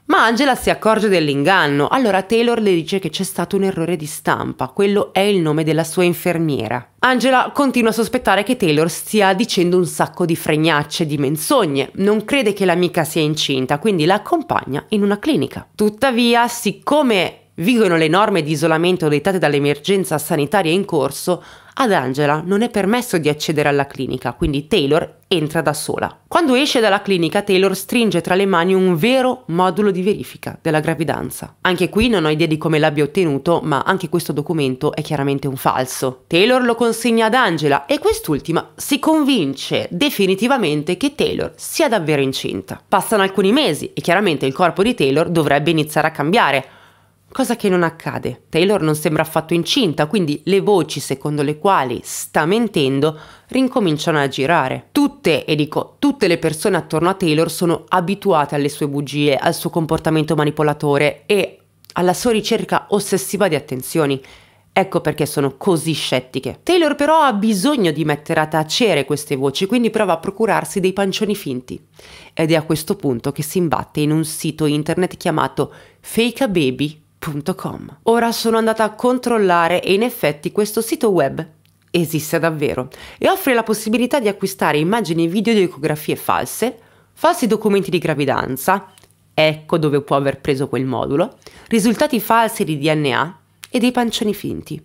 ma Angela si accorge dell'inganno, allora Taylor le dice che c'è stato un errore di stampa, quello è il nome della sua infermiera. Angela continua a sospettare che Taylor stia dicendo un sacco di fregnacce, di menzogne, non crede che l'amica sia incinta, quindi la accompagna in una clinica. Tuttavia, siccome vigono le norme di isolamento dettate dall'emergenza sanitaria in corso, ad Angela non è permesso di accedere alla clinica, quindi Taylor entra da sola. Quando esce dalla clinica, Taylor stringe tra le mani un vero modulo di verifica della gravidanza. Anche qui non ho idea di come l'abbia ottenuto, ma anche questo documento è chiaramente un falso. Taylor lo consegna ad Angela e quest'ultima si convince definitivamente che Taylor sia davvero incinta. Passano alcuni mesi e chiaramente il corpo di Taylor dovrebbe iniziare a cambiare cosa che non accade. Taylor non sembra affatto incinta, quindi le voci secondo le quali sta mentendo rincominciano a girare. Tutte, e dico tutte le persone attorno a Taylor sono abituate alle sue bugie, al suo comportamento manipolatore e alla sua ricerca ossessiva di attenzioni. Ecco perché sono così scettiche. Taylor però ha bisogno di mettere a tacere queste voci, quindi prova a procurarsi dei pancioni finti. Ed è a questo punto che si imbatte in un sito internet chiamato fakeababy.com Ora sono andata a controllare e in effetti questo sito web esiste davvero e offre la possibilità di acquistare immagini e video di ecografie false, falsi documenti di gravidanza, ecco dove può aver preso quel modulo, risultati falsi di DNA e dei pancioni finti.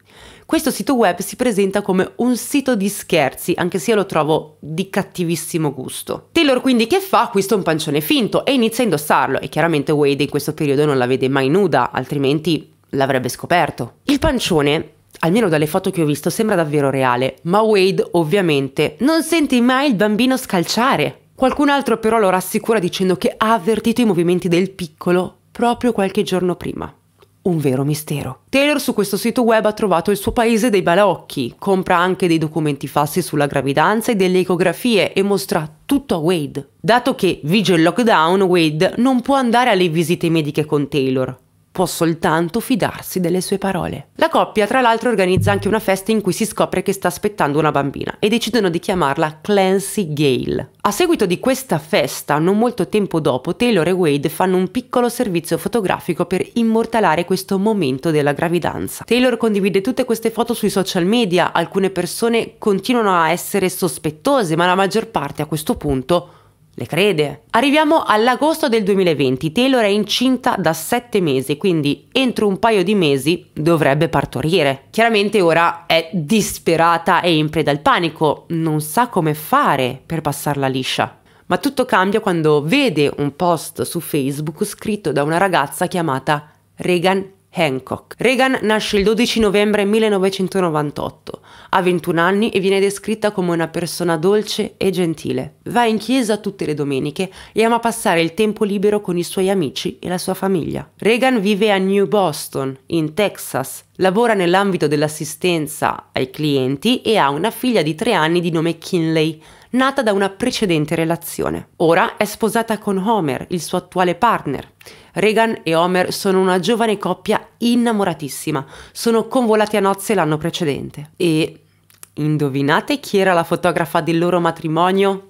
Questo sito web si presenta come un sito di scherzi, anche se io lo trovo di cattivissimo gusto. Taylor quindi che fa? Acquista un pancione finto e inizia a indossarlo e chiaramente Wade in questo periodo non la vede mai nuda, altrimenti l'avrebbe scoperto. Il pancione almeno dalle foto che ho visto, sembra davvero reale, ma Wade ovviamente non sente mai il bambino scalciare. Qualcun altro però lo rassicura dicendo che ha avvertito i movimenti del piccolo proprio qualche giorno prima un vero mistero. Taylor su questo sito web ha trovato il suo paese dei balocchi, compra anche dei documenti falsi sulla gravidanza e delle ecografie e mostra tutto a Wade. Dato che vige il lockdown, Wade non può andare alle visite mediche con Taylor può soltanto fidarsi delle sue parole. La coppia tra l'altro organizza anche una festa in cui si scopre che sta aspettando una bambina e decidono di chiamarla Clancy Gale. A seguito di questa festa, non molto tempo dopo, Taylor e Wade fanno un piccolo servizio fotografico per immortalare questo momento della gravidanza. Taylor condivide tutte queste foto sui social media, alcune persone continuano a essere sospettose, ma la maggior parte a questo punto le crede. Arriviamo all'agosto del 2020, Taylor è incinta da 7 mesi, quindi entro un paio di mesi dovrebbe partorire. Chiaramente ora è disperata e in preda al panico, non sa come fare per passarla liscia. Ma tutto cambia quando vede un post su Facebook scritto da una ragazza chiamata Regan Hancock. Reagan nasce il 12 novembre 1998, ha 21 anni e viene descritta come una persona dolce e gentile. Va in chiesa tutte le domeniche e ama passare il tempo libero con i suoi amici e la sua famiglia. Reagan vive a New Boston, in Texas, lavora nell'ambito dell'assistenza ai clienti e ha una figlia di 3 anni di nome Kinley nata da una precedente relazione. Ora è sposata con Homer, il suo attuale partner. Regan e Homer sono una giovane coppia innamoratissima, sono convolati a nozze l'anno precedente. E indovinate chi era la fotografa del loro matrimonio?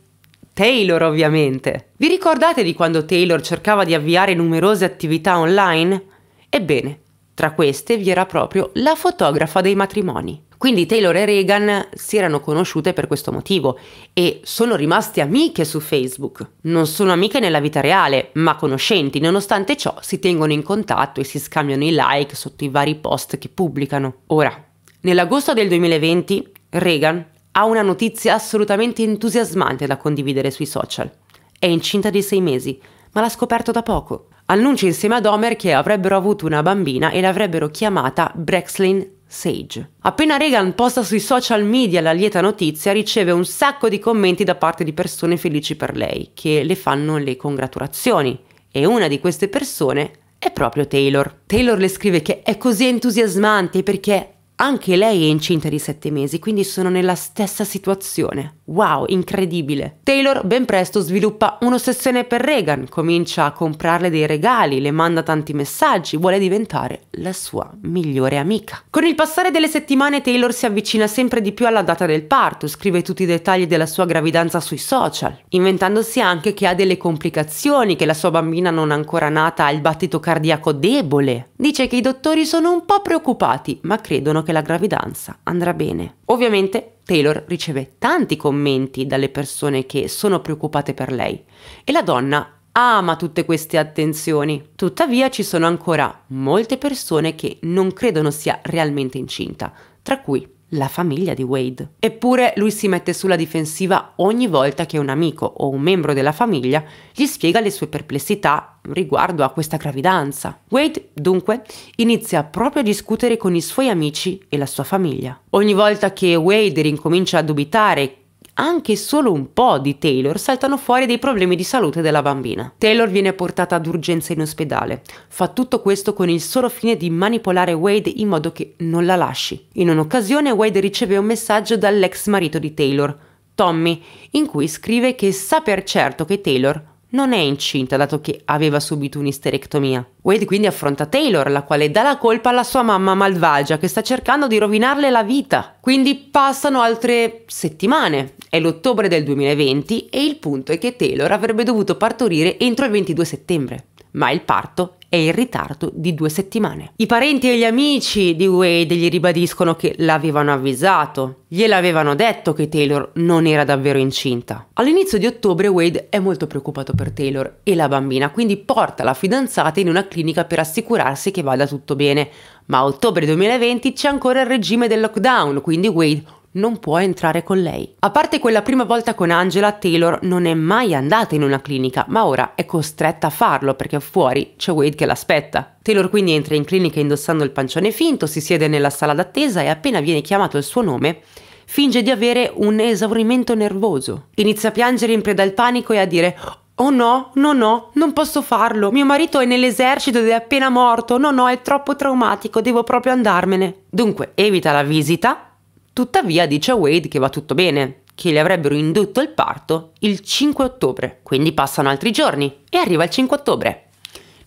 Taylor ovviamente. Vi ricordate di quando Taylor cercava di avviare numerose attività online? Ebbene, tra queste vi era proprio la fotografa dei matrimoni. Quindi Taylor e Reagan si erano conosciute per questo motivo e sono rimaste amiche su Facebook. Non sono amiche nella vita reale, ma conoscenti. Nonostante ciò si tengono in contatto e si scambiano i like sotto i vari post che pubblicano. Ora, nell'agosto del 2020 Reagan ha una notizia assolutamente entusiasmante da condividere sui social. È incinta di sei mesi, ma l'ha scoperto da poco. Annuncia insieme ad Homer che avrebbero avuto una bambina e l'avrebbero chiamata Brexlin Sage. Appena Reagan posta sui social media la lieta notizia, riceve un sacco di commenti da parte di persone felici per lei, che le fanno le congratulazioni. E una di queste persone è proprio Taylor. Taylor le scrive che è così entusiasmante perché anche lei è incinta di 7 mesi, quindi sono nella stessa situazione. Wow, incredibile. Taylor ben presto sviluppa un'ossessione per Reagan, comincia a comprarle dei regali, le manda tanti messaggi, vuole diventare la sua migliore amica. Con il passare delle settimane Taylor si avvicina sempre di più alla data del parto, scrive tutti i dettagli della sua gravidanza sui social, inventandosi anche che ha delle complicazioni, che la sua bambina non ancora nata ha il battito cardiaco debole. Dice che i dottori sono un po' preoccupati, ma credono che la gravidanza andrà bene. Ovviamente Taylor riceve tanti commenti dalle persone che sono preoccupate per lei e la donna ama tutte queste attenzioni. Tuttavia ci sono ancora molte persone che non credono sia realmente incinta, tra cui la famiglia di Wade. Eppure lui si mette sulla difensiva ogni volta che un amico o un membro della famiglia gli spiega le sue perplessità riguardo a questa gravidanza. Wade, dunque, inizia proprio a discutere con i suoi amici e la sua famiglia. Ogni volta che Wade rincomincia a dubitare anche solo un po' di Taylor saltano fuori dei problemi di salute della bambina. Taylor viene portata d'urgenza in ospedale. Fa tutto questo con il solo fine di manipolare Wade in modo che non la lasci. In un'occasione Wade riceve un messaggio dall'ex marito di Taylor, Tommy, in cui scrive che sa per certo che Taylor non è incinta dato che aveva subito un'isterectomia. Wade quindi affronta Taylor, la quale dà la colpa alla sua mamma malvagia che sta cercando di rovinarle la vita. Quindi passano altre settimane. È l'ottobre del 2020 e il punto è che Taylor avrebbe dovuto partorire entro il 22 settembre, ma il parto è in ritardo di due settimane. I parenti e gli amici di Wade gli ribadiscono che l'avevano avvisato, gliel'avevano detto che Taylor non era davvero incinta. All'inizio di ottobre Wade è molto preoccupato per Taylor e la bambina, quindi porta la fidanzata in una clinica per assicurarsi che vada tutto bene. Ma a ottobre 2020 c'è ancora il regime del lockdown, quindi Wade non può entrare con lei. A parte quella prima volta con Angela, Taylor non è mai andata in una clinica, ma ora è costretta a farlo perché fuori c'è Wade che l'aspetta. Taylor quindi entra in clinica indossando il pancione finto, si siede nella sala d'attesa e appena viene chiamato il suo nome, finge di avere un esaurimento nervoso. Inizia a piangere in preda al panico e a dire Oh no, no, no, non posso farlo. Mio marito è nell'esercito ed è appena morto. No, no, è troppo traumatico, devo proprio andarmene. Dunque, evita la visita Tuttavia dice a Wade che va tutto bene, che le avrebbero indotto il parto il 5 ottobre, quindi passano altri giorni e arriva il 5 ottobre.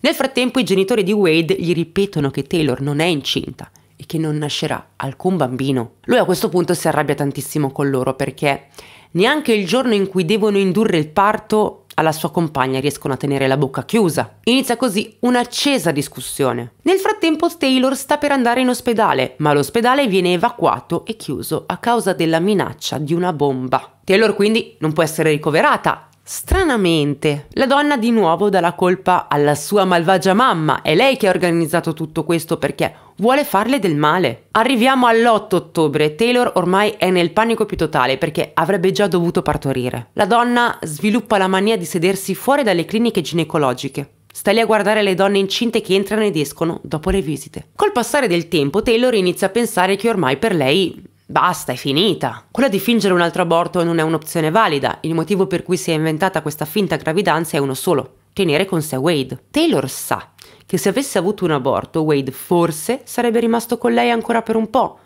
Nel frattempo i genitori di Wade gli ripetono che Taylor non è incinta e che non nascerà alcun bambino. Lui a questo punto si arrabbia tantissimo con loro perché neanche il giorno in cui devono indurre il parto alla sua compagna riescono a tenere la bocca chiusa. Inizia così un'accesa discussione. Nel frattempo Taylor sta per andare in ospedale, ma l'ospedale viene evacuato e chiuso a causa della minaccia di una bomba. Taylor quindi non può essere ricoverata Stranamente, la donna di nuovo dà la colpa alla sua malvagia mamma, è lei che ha organizzato tutto questo perché vuole farle del male. Arriviamo all'8 ottobre, Taylor ormai è nel panico più totale perché avrebbe già dovuto partorire. La donna sviluppa la mania di sedersi fuori dalle cliniche ginecologiche. Sta lì a guardare le donne incinte che entrano ed escono dopo le visite. Col passare del tempo, Taylor inizia a pensare che ormai per lei Basta, è finita. Quella di fingere un altro aborto non è un'opzione valida, il motivo per cui si è inventata questa finta gravidanza è uno solo, tenere con sé Wade. Taylor sa che se avesse avuto un aborto, Wade forse sarebbe rimasto con lei ancora per un po',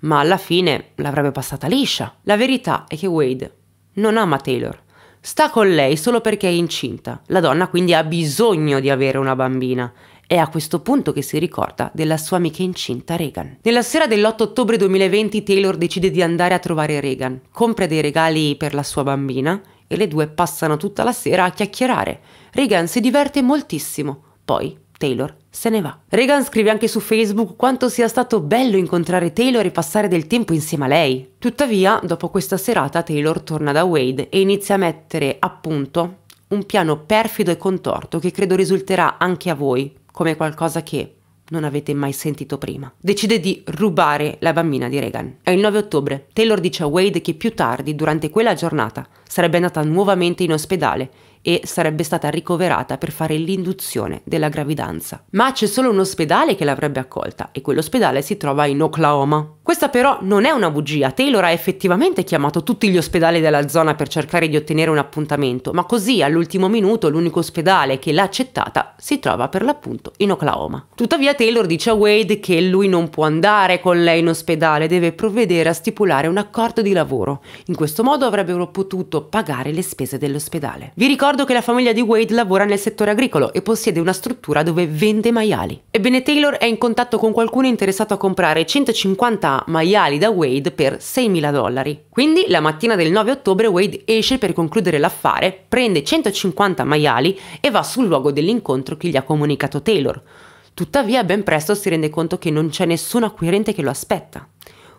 ma alla fine l'avrebbe passata liscia. La verità è che Wade non ama Taylor. Sta con lei solo perché è incinta. La donna quindi ha bisogno di avere una bambina è a questo punto che si ricorda della sua amica incinta Reagan. Nella sera dell'8 ottobre 2020 Taylor decide di andare a trovare Reagan, compra dei regali per la sua bambina e le due passano tutta la sera a chiacchierare. Reagan si diverte moltissimo, poi Taylor se ne va. Reagan scrive anche su Facebook quanto sia stato bello incontrare Taylor e passare del tempo insieme a lei. Tuttavia, dopo questa serata, Taylor torna da Wade e inizia a mettere a punto un piano perfido e contorto che credo risulterà anche a voi come qualcosa che non avete mai sentito prima. Decide di rubare la bambina di Reagan. È il 9 ottobre. Taylor dice a Wade che più tardi, durante quella giornata, sarebbe andata nuovamente in ospedale e sarebbe stata ricoverata per fare l'induzione della gravidanza. Ma c'è solo un ospedale che l'avrebbe accolta e quell'ospedale si trova in Oklahoma. Questa però non è una bugia, Taylor ha effettivamente chiamato tutti gli ospedali della zona per cercare di ottenere un appuntamento, ma così all'ultimo minuto l'unico ospedale che l'ha accettata si trova per l'appunto in Oklahoma. Tuttavia Taylor dice a Wade che lui non può andare con lei in ospedale, deve provvedere a stipulare un accordo di lavoro. In questo modo avrebbero potuto pagare le spese dell'ospedale. Vi ricordo Ricordo che la famiglia di Wade lavora nel settore agricolo e possiede una struttura dove vende maiali. Ebbene Taylor è in contatto con qualcuno interessato a comprare 150 maiali da Wade per 6.000 dollari. Quindi la mattina del 9 ottobre Wade esce per concludere l'affare, prende 150 maiali e va sul luogo dell'incontro che gli ha comunicato Taylor. Tuttavia ben presto si rende conto che non c'è nessun acquirente che lo aspetta.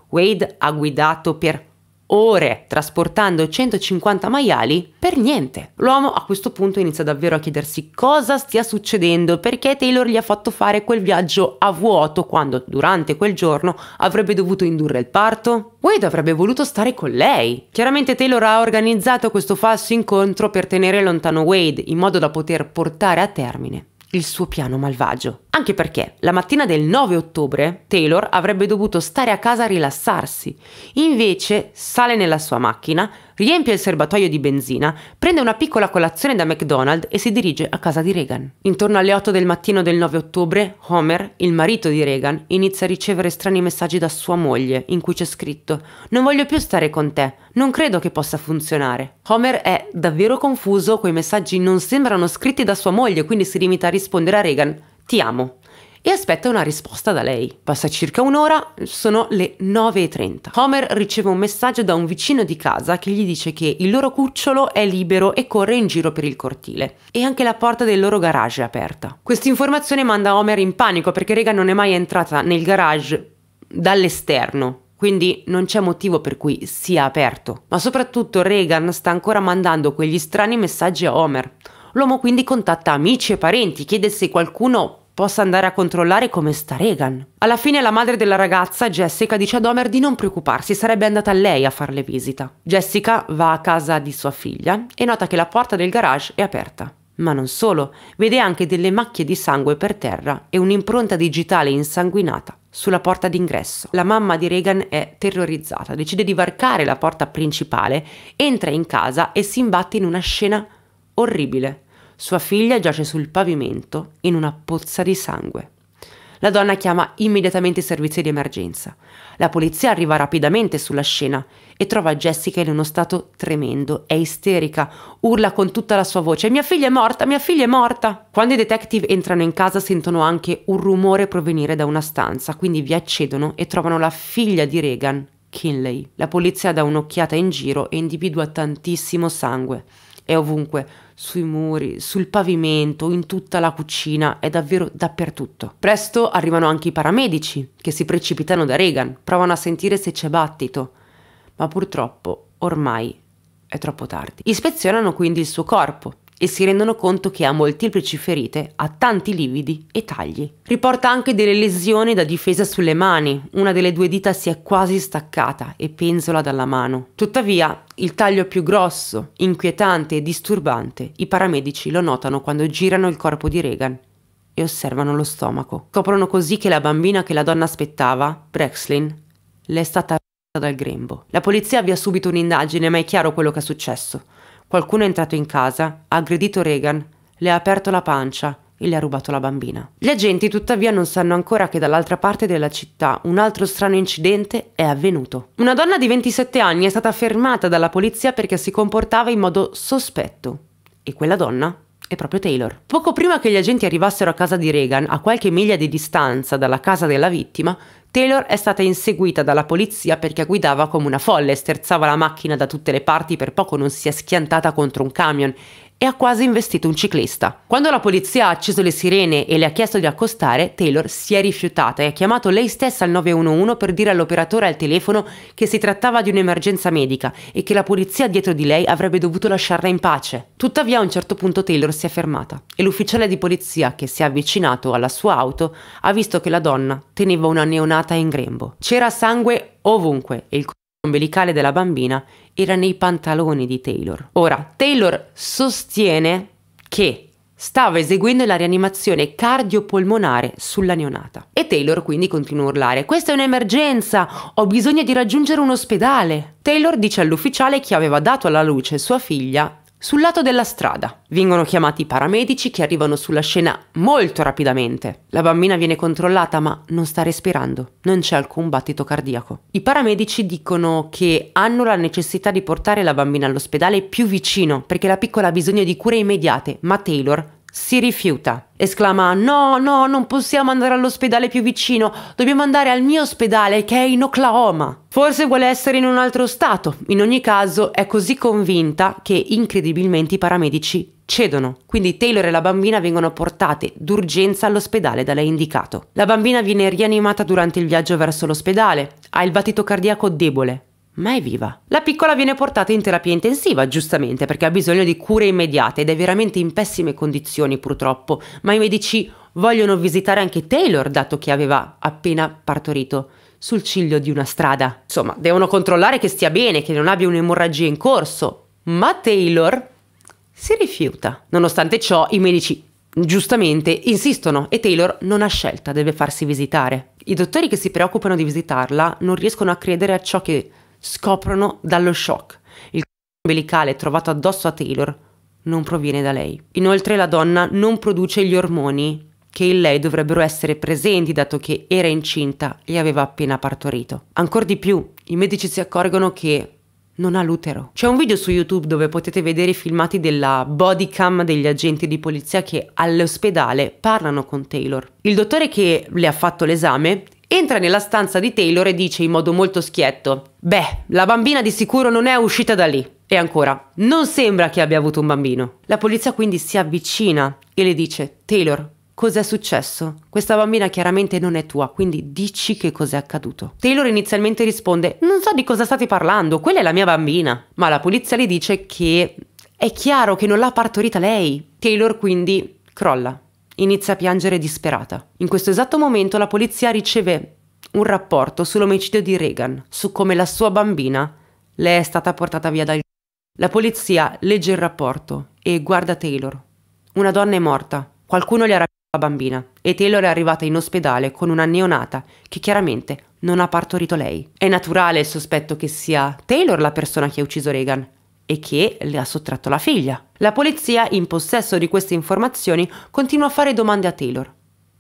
Wade ha guidato per ore trasportando 150 maiali per niente. L'uomo a questo punto inizia davvero a chiedersi cosa stia succedendo, perché Taylor gli ha fatto fare quel viaggio a vuoto quando durante quel giorno avrebbe dovuto indurre il parto. Wade avrebbe voluto stare con lei. Chiaramente Taylor ha organizzato questo falso incontro per tenere lontano Wade in modo da poter portare a termine il suo piano malvagio. Anche perché la mattina del 9 ottobre Taylor avrebbe dovuto stare a casa a rilassarsi, invece sale nella sua macchina, riempie il serbatoio di benzina, prende una piccola colazione da McDonald's e si dirige a casa di Reagan. Intorno alle 8 del mattino del 9 ottobre, Homer, il marito di Reagan, inizia a ricevere strani messaggi da sua moglie, in cui c'è scritto Non voglio più stare con te, non credo che possa funzionare. Homer è davvero confuso, quei messaggi non sembrano scritti da sua moglie, quindi si limita a rispondere a Reagan ti amo e aspetta una risposta da lei. Passa circa un'ora, sono le 9.30. Homer riceve un messaggio da un vicino di casa che gli dice che il loro cucciolo è libero e corre in giro per il cortile e anche la porta del loro garage è aperta. Questa informazione manda Homer in panico perché Rega non è mai entrata nel garage dall'esterno, quindi non c'è motivo per cui sia aperto. Ma soprattutto Reagan sta ancora mandando quegli strani messaggi a Homer. L'uomo quindi contatta amici e parenti, chiede se qualcuno possa andare a controllare come sta Regan. Alla fine la madre della ragazza, Jessica, dice ad Homer di non preoccuparsi, sarebbe andata lei a farle visita. Jessica va a casa di sua figlia e nota che la porta del garage è aperta. Ma non solo, vede anche delle macchie di sangue per terra e un'impronta digitale insanguinata sulla porta d'ingresso. La mamma di Regan è terrorizzata, decide di varcare la porta principale, entra in casa e si imbatte in una scena orribile. Sua figlia giace sul pavimento in una pozza di sangue. La donna chiama immediatamente i servizi di emergenza. La polizia arriva rapidamente sulla scena e trova Jessica in uno stato tremendo. È isterica, urla con tutta la sua voce: Mia figlia è morta, mia figlia è morta! Quando i detective entrano in casa sentono anche un rumore provenire da una stanza, quindi vi accedono e trovano la figlia di Reagan, Kinley. La polizia dà un'occhiata in giro e individua tantissimo sangue è ovunque, sui muri, sul pavimento, in tutta la cucina, è davvero dappertutto. Presto arrivano anche i paramedici, che si precipitano da Regan, provano a sentire se c'è battito, ma purtroppo ormai è troppo tardi. Ispezionano quindi il suo corpo, e si rendono conto che ha molteplici ferite, ha tanti lividi e tagli. Riporta anche delle lesioni da difesa sulle mani, una delle due dita si è quasi staccata e penzola dalla mano. Tuttavia, il taglio più grosso, inquietante e disturbante, i paramedici lo notano quando girano il corpo di Reagan e osservano lo stomaco. Scoprono così che la bambina che la donna aspettava, Brexlin, le è stata dal grembo. La polizia avvia subito un'indagine, ma è chiaro quello che è successo. Qualcuno è entrato in casa, ha aggredito Reagan, le ha aperto la pancia e le ha rubato la bambina. Gli agenti tuttavia non sanno ancora che dall'altra parte della città un altro strano incidente è avvenuto. Una donna di 27 anni è stata fermata dalla polizia perché si comportava in modo sospetto. E quella donna è proprio Taylor. Poco prima che gli agenti arrivassero a casa di Reagan, a qualche miglia di distanza dalla casa della vittima, Taylor è stata inseguita dalla polizia perché guidava come una folle, sterzava la macchina da tutte le parti per poco non si è schiantata contro un camion e ha quasi investito un ciclista. Quando la polizia ha acceso le sirene e le ha chiesto di accostare, Taylor si è rifiutata e ha chiamato lei stessa al 911 per dire all'operatore al telefono che si trattava di un'emergenza medica e che la polizia dietro di lei avrebbe dovuto lasciarla in pace. Tuttavia a un certo punto Taylor si è fermata e l'ufficiale di polizia che si è avvicinato alla sua auto ha visto che la donna teneva una neonata in grembo. C'era sangue ovunque e il ombelicale della bambina era nei pantaloni di Taylor. Ora, Taylor sostiene che stava eseguendo la rianimazione cardiopolmonare sulla neonata. E Taylor quindi continua a urlare, questa è un'emergenza, ho bisogno di raggiungere un ospedale. Taylor dice all'ufficiale che aveva dato alla luce sua figlia sul lato della strada vengono chiamati i paramedici che arrivano sulla scena molto rapidamente. La bambina viene controllata ma non sta respirando, non c'è alcun battito cardiaco. I paramedici dicono che hanno la necessità di portare la bambina all'ospedale più vicino perché la piccola ha bisogno di cure immediate, ma Taylor si rifiuta. Esclama: No, no, non possiamo andare all'ospedale più vicino, dobbiamo andare al mio ospedale che è in Oklahoma. Forse vuole essere in un altro stato. In ogni caso, è così convinta che incredibilmente i paramedici cedono. Quindi Taylor e la bambina vengono portate d'urgenza all'ospedale da lei indicato. La bambina viene rianimata durante il viaggio verso l'ospedale, ha il battito cardiaco debole, ma è viva. La piccola viene portata in terapia intensiva, giustamente, perché ha bisogno di cure immediate ed è veramente in pessime condizioni purtroppo, ma i medici vogliono visitare anche Taylor, dato che aveva appena partorito sul ciglio di una strada. Insomma, devono controllare che stia bene, che non abbia un'emorragia in corso, ma Taylor si rifiuta. Nonostante ciò, i medici giustamente insistono e Taylor non ha scelta, deve farsi visitare. I dottori che si preoccupano di visitarla non riescono a credere a ciò che Scoprono dallo shock. Il collo umbilicale trovato addosso a Taylor non proviene da lei. Inoltre la donna non produce gli ormoni che in lei dovrebbero essere presenti dato che era incinta e aveva appena partorito. Ancora di più, i medici si accorgono che non ha l'utero. C'è un video su YouTube dove potete vedere i filmati della body cam degli agenti di polizia che all'ospedale parlano con Taylor. Il dottore che le ha fatto l'esame Entra nella stanza di Taylor e dice in modo molto schietto: Beh, la bambina di sicuro non è uscita da lì. E ancora, non sembra che abbia avuto un bambino. La polizia quindi si avvicina e le dice: Taylor, cos'è successo? Questa bambina chiaramente non è tua, quindi dici che cos'è accaduto. Taylor inizialmente risponde: Non so di cosa state parlando, quella è la mia bambina. Ma la polizia le dice che è chiaro che non l'ha partorita lei. Taylor quindi crolla. Inizia a piangere disperata. In questo esatto momento la polizia riceve un rapporto sull'omicidio di Reagan, su come la sua bambina le è stata portata via dal... La polizia legge il rapporto e guarda Taylor. Una donna è morta, qualcuno le ha rapito la bambina e Taylor è arrivata in ospedale con una neonata che chiaramente non ha partorito lei. È naturale il sospetto che sia Taylor la persona che ha ucciso Reagan, e che le ha sottratto la figlia. La polizia, in possesso di queste informazioni, continua a fare domande a Taylor.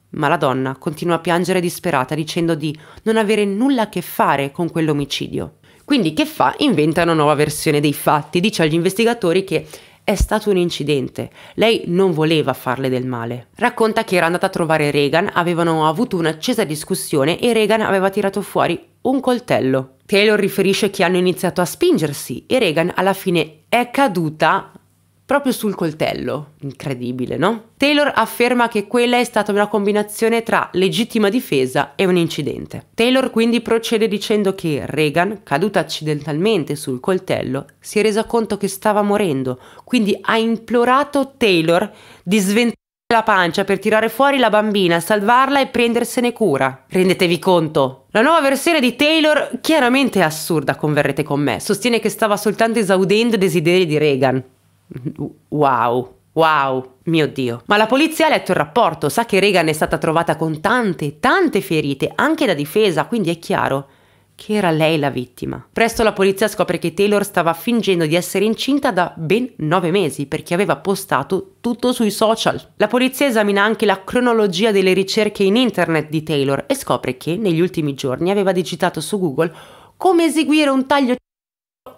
Ma la donna continua a piangere disperata dicendo di non avere nulla a che fare con quell'omicidio. Quindi che fa? Inventa una nuova versione dei fatti, dice agli investigatori che è stato un incidente. Lei non voleva farle del male. Racconta che era andata a trovare Reagan, avevano avuto un'accesa discussione e Reagan aveva tirato fuori un coltello. Taylor riferisce che hanno iniziato a spingersi e Reagan alla fine è caduta proprio sul coltello. Incredibile, no? Taylor afferma che quella è stata una combinazione tra legittima difesa e un incidente. Taylor quindi procede dicendo che Reagan, caduta accidentalmente sul coltello, si è resa conto che stava morendo, quindi ha implorato Taylor di sventare la pancia per tirare fuori la bambina, salvarla e prendersene cura. Rendetevi conto. La nuova versione di Taylor chiaramente è assurda, converrete con me. Sostiene che stava soltanto esaudendo i desideri di Reagan. Wow. Wow, mio Dio. Ma la polizia ha letto il rapporto, sa che Reagan è stata trovata con tante, tante ferite, anche da difesa, quindi è chiaro che era lei la vittima. Presto la polizia scopre che Taylor stava fingendo di essere incinta da ben nove mesi perché aveva postato tutto sui social. La polizia esamina anche la cronologia delle ricerche in internet di Taylor e scopre che negli ultimi giorni aveva digitato su Google come eseguire un taglio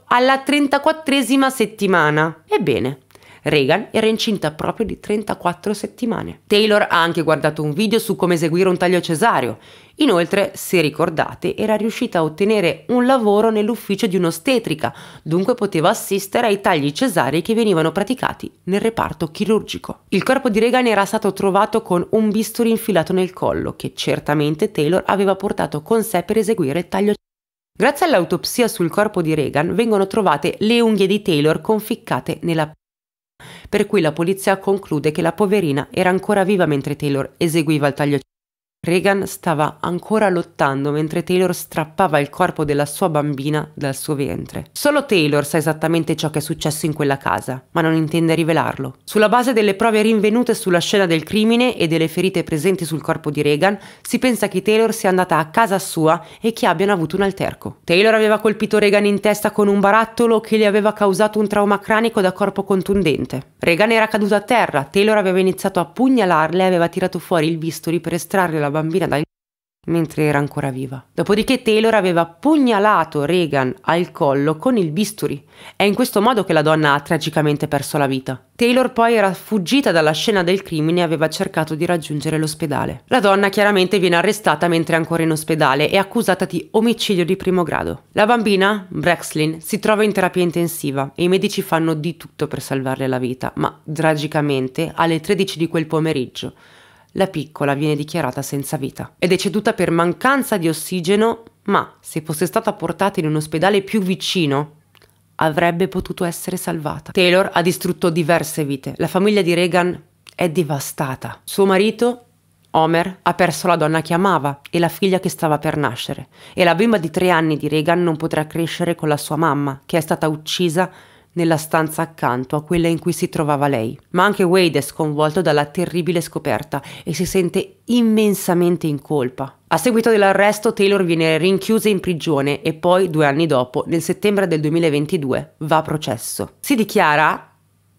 alla 34esima settimana. Ebbene, Reagan era incinta proprio di 34 settimane. Taylor ha anche guardato un video su come eseguire un taglio cesareo. Inoltre, se ricordate, era riuscita a ottenere un lavoro nell'ufficio di un'ostetrica, dunque poteva assistere ai tagli cesarei che venivano praticati nel reparto chirurgico. Il corpo di Reagan era stato trovato con un bisturi infilato nel collo, che certamente Taylor aveva portato con sé per eseguire il taglio cesareo. Grazie all'autopsia sul corpo di Reagan vengono trovate le unghie di Taylor conficcate nella p... per cui la polizia conclude che la poverina era ancora viva mentre Taylor eseguiva il taglio c***o. Reagan stava ancora lottando mentre Taylor strappava il corpo della sua bambina dal suo ventre. Solo Taylor sa esattamente ciò che è successo in quella casa, ma non intende rivelarlo. Sulla base delle prove rinvenute sulla scena del crimine e delle ferite presenti sul corpo di Reagan, si pensa che Taylor sia andata a casa sua e che abbiano avuto un alterco. Taylor aveva colpito Reagan in testa con un barattolo che gli aveva causato un trauma cranico da corpo contundente. Reagan era caduto a terra, Taylor aveva iniziato a pugnalarle e aveva tirato fuori il bisturi per estrarre la la bambina dal mentre era ancora viva. Dopodiché Taylor aveva pugnalato Reagan al collo con il bisturi. È in questo modo che la donna ha tragicamente perso la vita. Taylor poi era fuggita dalla scena del crimine e aveva cercato di raggiungere l'ospedale. La donna chiaramente viene arrestata mentre è ancora in ospedale e accusata di omicidio di primo grado. La bambina, Braxlin, si trova in terapia intensiva e i medici fanno di tutto per salvarle la vita, ma tragicamente alle 13 di quel pomeriggio la piccola viene dichiarata senza vita è deceduta per mancanza di ossigeno, ma se fosse stata portata in un ospedale più vicino, avrebbe potuto essere salvata. Taylor ha distrutto diverse vite, la famiglia di Reagan è devastata. Suo marito, Homer, ha perso la donna che amava e la figlia che stava per nascere, e la bimba di tre anni di Reagan non potrà crescere con la sua mamma, che è stata uccisa nella stanza accanto a quella in cui si trovava lei. Ma anche Wade è sconvolto dalla terribile scoperta e si sente immensamente in colpa. A seguito dell'arresto Taylor viene rinchiusa in prigione e poi, due anni dopo, nel settembre del 2022, va a processo. Si dichiara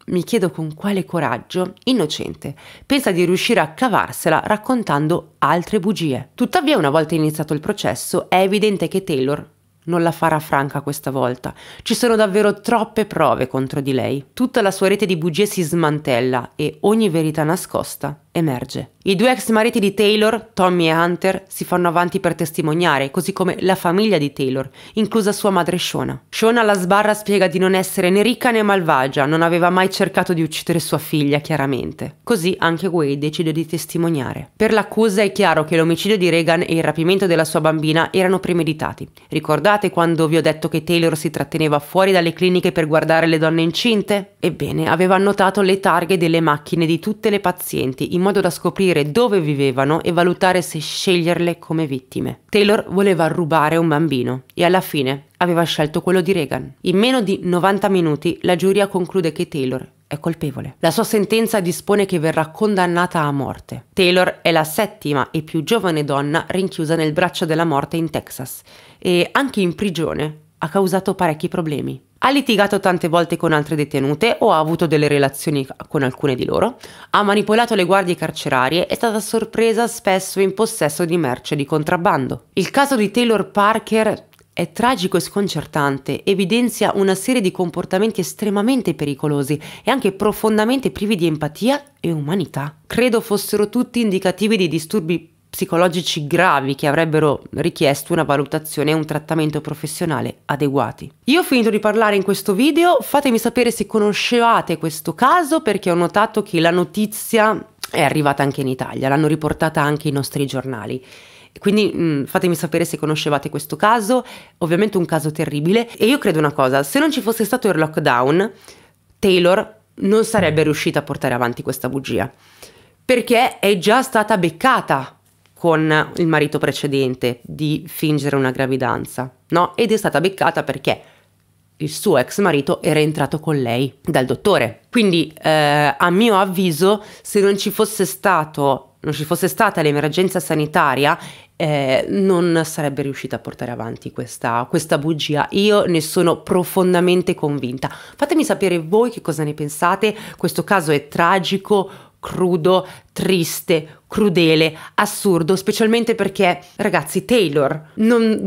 mi chiedo con quale coraggio, innocente, pensa di riuscire a cavarsela raccontando altre bugie. Tuttavia, una volta iniziato il processo, è evidente che Taylor non la farà franca questa volta. Ci sono davvero troppe prove contro di lei. Tutta la sua rete di bugie si smantella e ogni verità nascosta emerge. I due ex mariti di Taylor, Tommy e Hunter, si fanno avanti per testimoniare, così come la famiglia di Taylor, inclusa sua madre Shona. Shona alla sbarra spiega di non essere né ricca né malvagia, non aveva mai cercato di uccidere sua figlia, chiaramente. Così anche Wade decide di testimoniare. Per l'accusa è chiaro che l'omicidio di Reagan e il rapimento della sua bambina erano premeditati. Ricordate quando vi ho detto che Taylor si tratteneva fuori dalle cliniche per guardare le donne incinte? Ebbene, aveva annotato le targhe delle macchine di tutte le pazienti, in in modo da scoprire dove vivevano e valutare se sceglierle come vittime. Taylor voleva rubare un bambino e alla fine aveva scelto quello di Reagan. In meno di 90 minuti la giuria conclude che Taylor è colpevole. La sua sentenza dispone che verrà condannata a morte. Taylor è la settima e più giovane donna rinchiusa nel braccio della morte in Texas e anche in prigione ha causato parecchi problemi. Ha litigato tante volte con altre detenute o ha avuto delle relazioni con alcune di loro, ha manipolato le guardie carcerarie e è stata sorpresa spesso in possesso di merce di contrabbando. Il caso di Taylor Parker è tragico e sconcertante, evidenzia una serie di comportamenti estremamente pericolosi e anche profondamente privi di empatia e umanità. Credo fossero tutti indicativi di disturbi psicologici gravi che avrebbero richiesto una valutazione e un trattamento professionale adeguati. Io ho finito di parlare in questo video, fatemi sapere se conoscevate questo caso perché ho notato che la notizia è arrivata anche in Italia, l'hanno riportata anche i nostri giornali. Quindi mh, mm, fatemi sapere se conoscevate questo caso, ovviamente un caso terribile. E io credo una cosa, se non ci fosse stato il lockdown, Taylor non sarebbe riuscita a portare avanti questa bugia, perché è già stata beccata con il marito precedente di fingere una gravidanza, no? Ed è stata beccata perché il suo ex marito era entrato con lei dal dottore. Quindi, eh, a mio avviso, se non ci fosse stato non ci fosse stata l'emergenza sanitaria, eh, non sarebbe riuscita a portare avanti questa, questa, bugia. Io ne sono profondamente convinta. Fatemi sapere voi che cosa ne pensate. Questo caso è tragico crudo, triste, crudele, assurdo, specialmente perché, ragazzi, Taylor non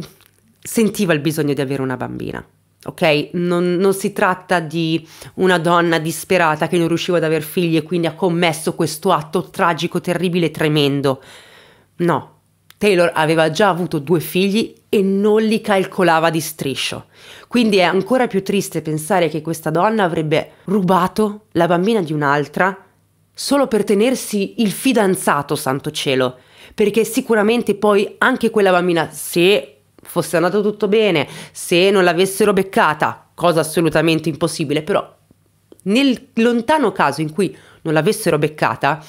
sentiva il bisogno di avere una bambina. Ok? Non, non si tratta di una donna disperata che non riusciva ad avere figli e quindi ha commesso questo atto tragico, terribile, tremendo. No, Taylor aveva già avuto due figli e non li calcolava di striscio. Quindi è ancora più triste pensare che questa donna avrebbe rubato la bambina di un'altra solo per tenersi il fidanzato, santo cielo, perché sicuramente poi anche quella bambina, se fosse andato tutto bene, se non l'avessero beccata, cosa assolutamente impossibile, però nel lontano caso in cui non l'avessero beccata,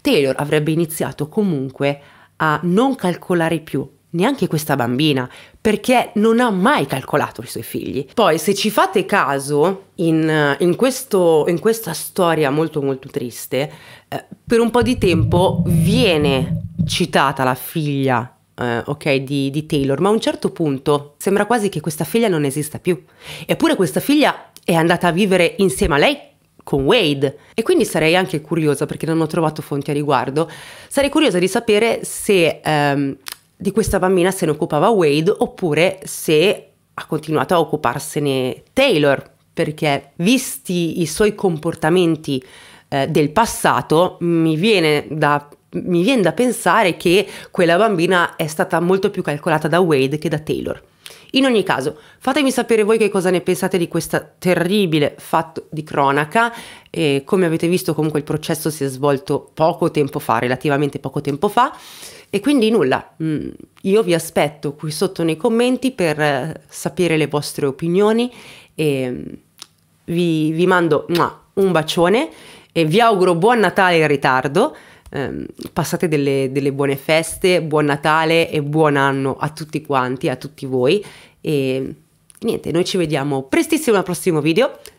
Taylor avrebbe iniziato comunque a non calcolare più neanche questa bambina, perché non ha mai calcolato i suoi figli. Poi, se ci fate caso, in, in, questo, in questa storia molto molto triste, eh, per un po' di tempo viene citata la figlia Uh, ok, di, di, Taylor, ma a un certo punto sembra quasi che questa figlia non esista più. Eppure questa figlia è andata a vivere insieme a lei con Wade. E quindi sarei anche curiosa, perché non ho trovato fonti a riguardo, sarei curiosa di sapere se um, di questa bambina se ne occupava Wade oppure se ha continuato a occuparsene Taylor, perché visti i suoi comportamenti eh, del passato, mi viene, da, mi viene da pensare che quella bambina è stata molto più calcolata da Wade che da Taylor. In ogni caso, fatemi sapere voi che cosa ne pensate di questo terribile fatto di cronaca. E come avete visto, comunque il processo si è svolto poco tempo fa, relativamente poco tempo fa. E quindi nulla, mm, io vi aspetto qui sotto nei commenti per eh, sapere le vostre opinioni e mm, vi, vi mando un bacione e vi auguro buon Natale in ritardo. Ehm, passate delle, delle, buone feste, buon Natale e buon anno a tutti quanti, a tutti voi. E niente, noi ci vediamo prestissimo al prossimo video.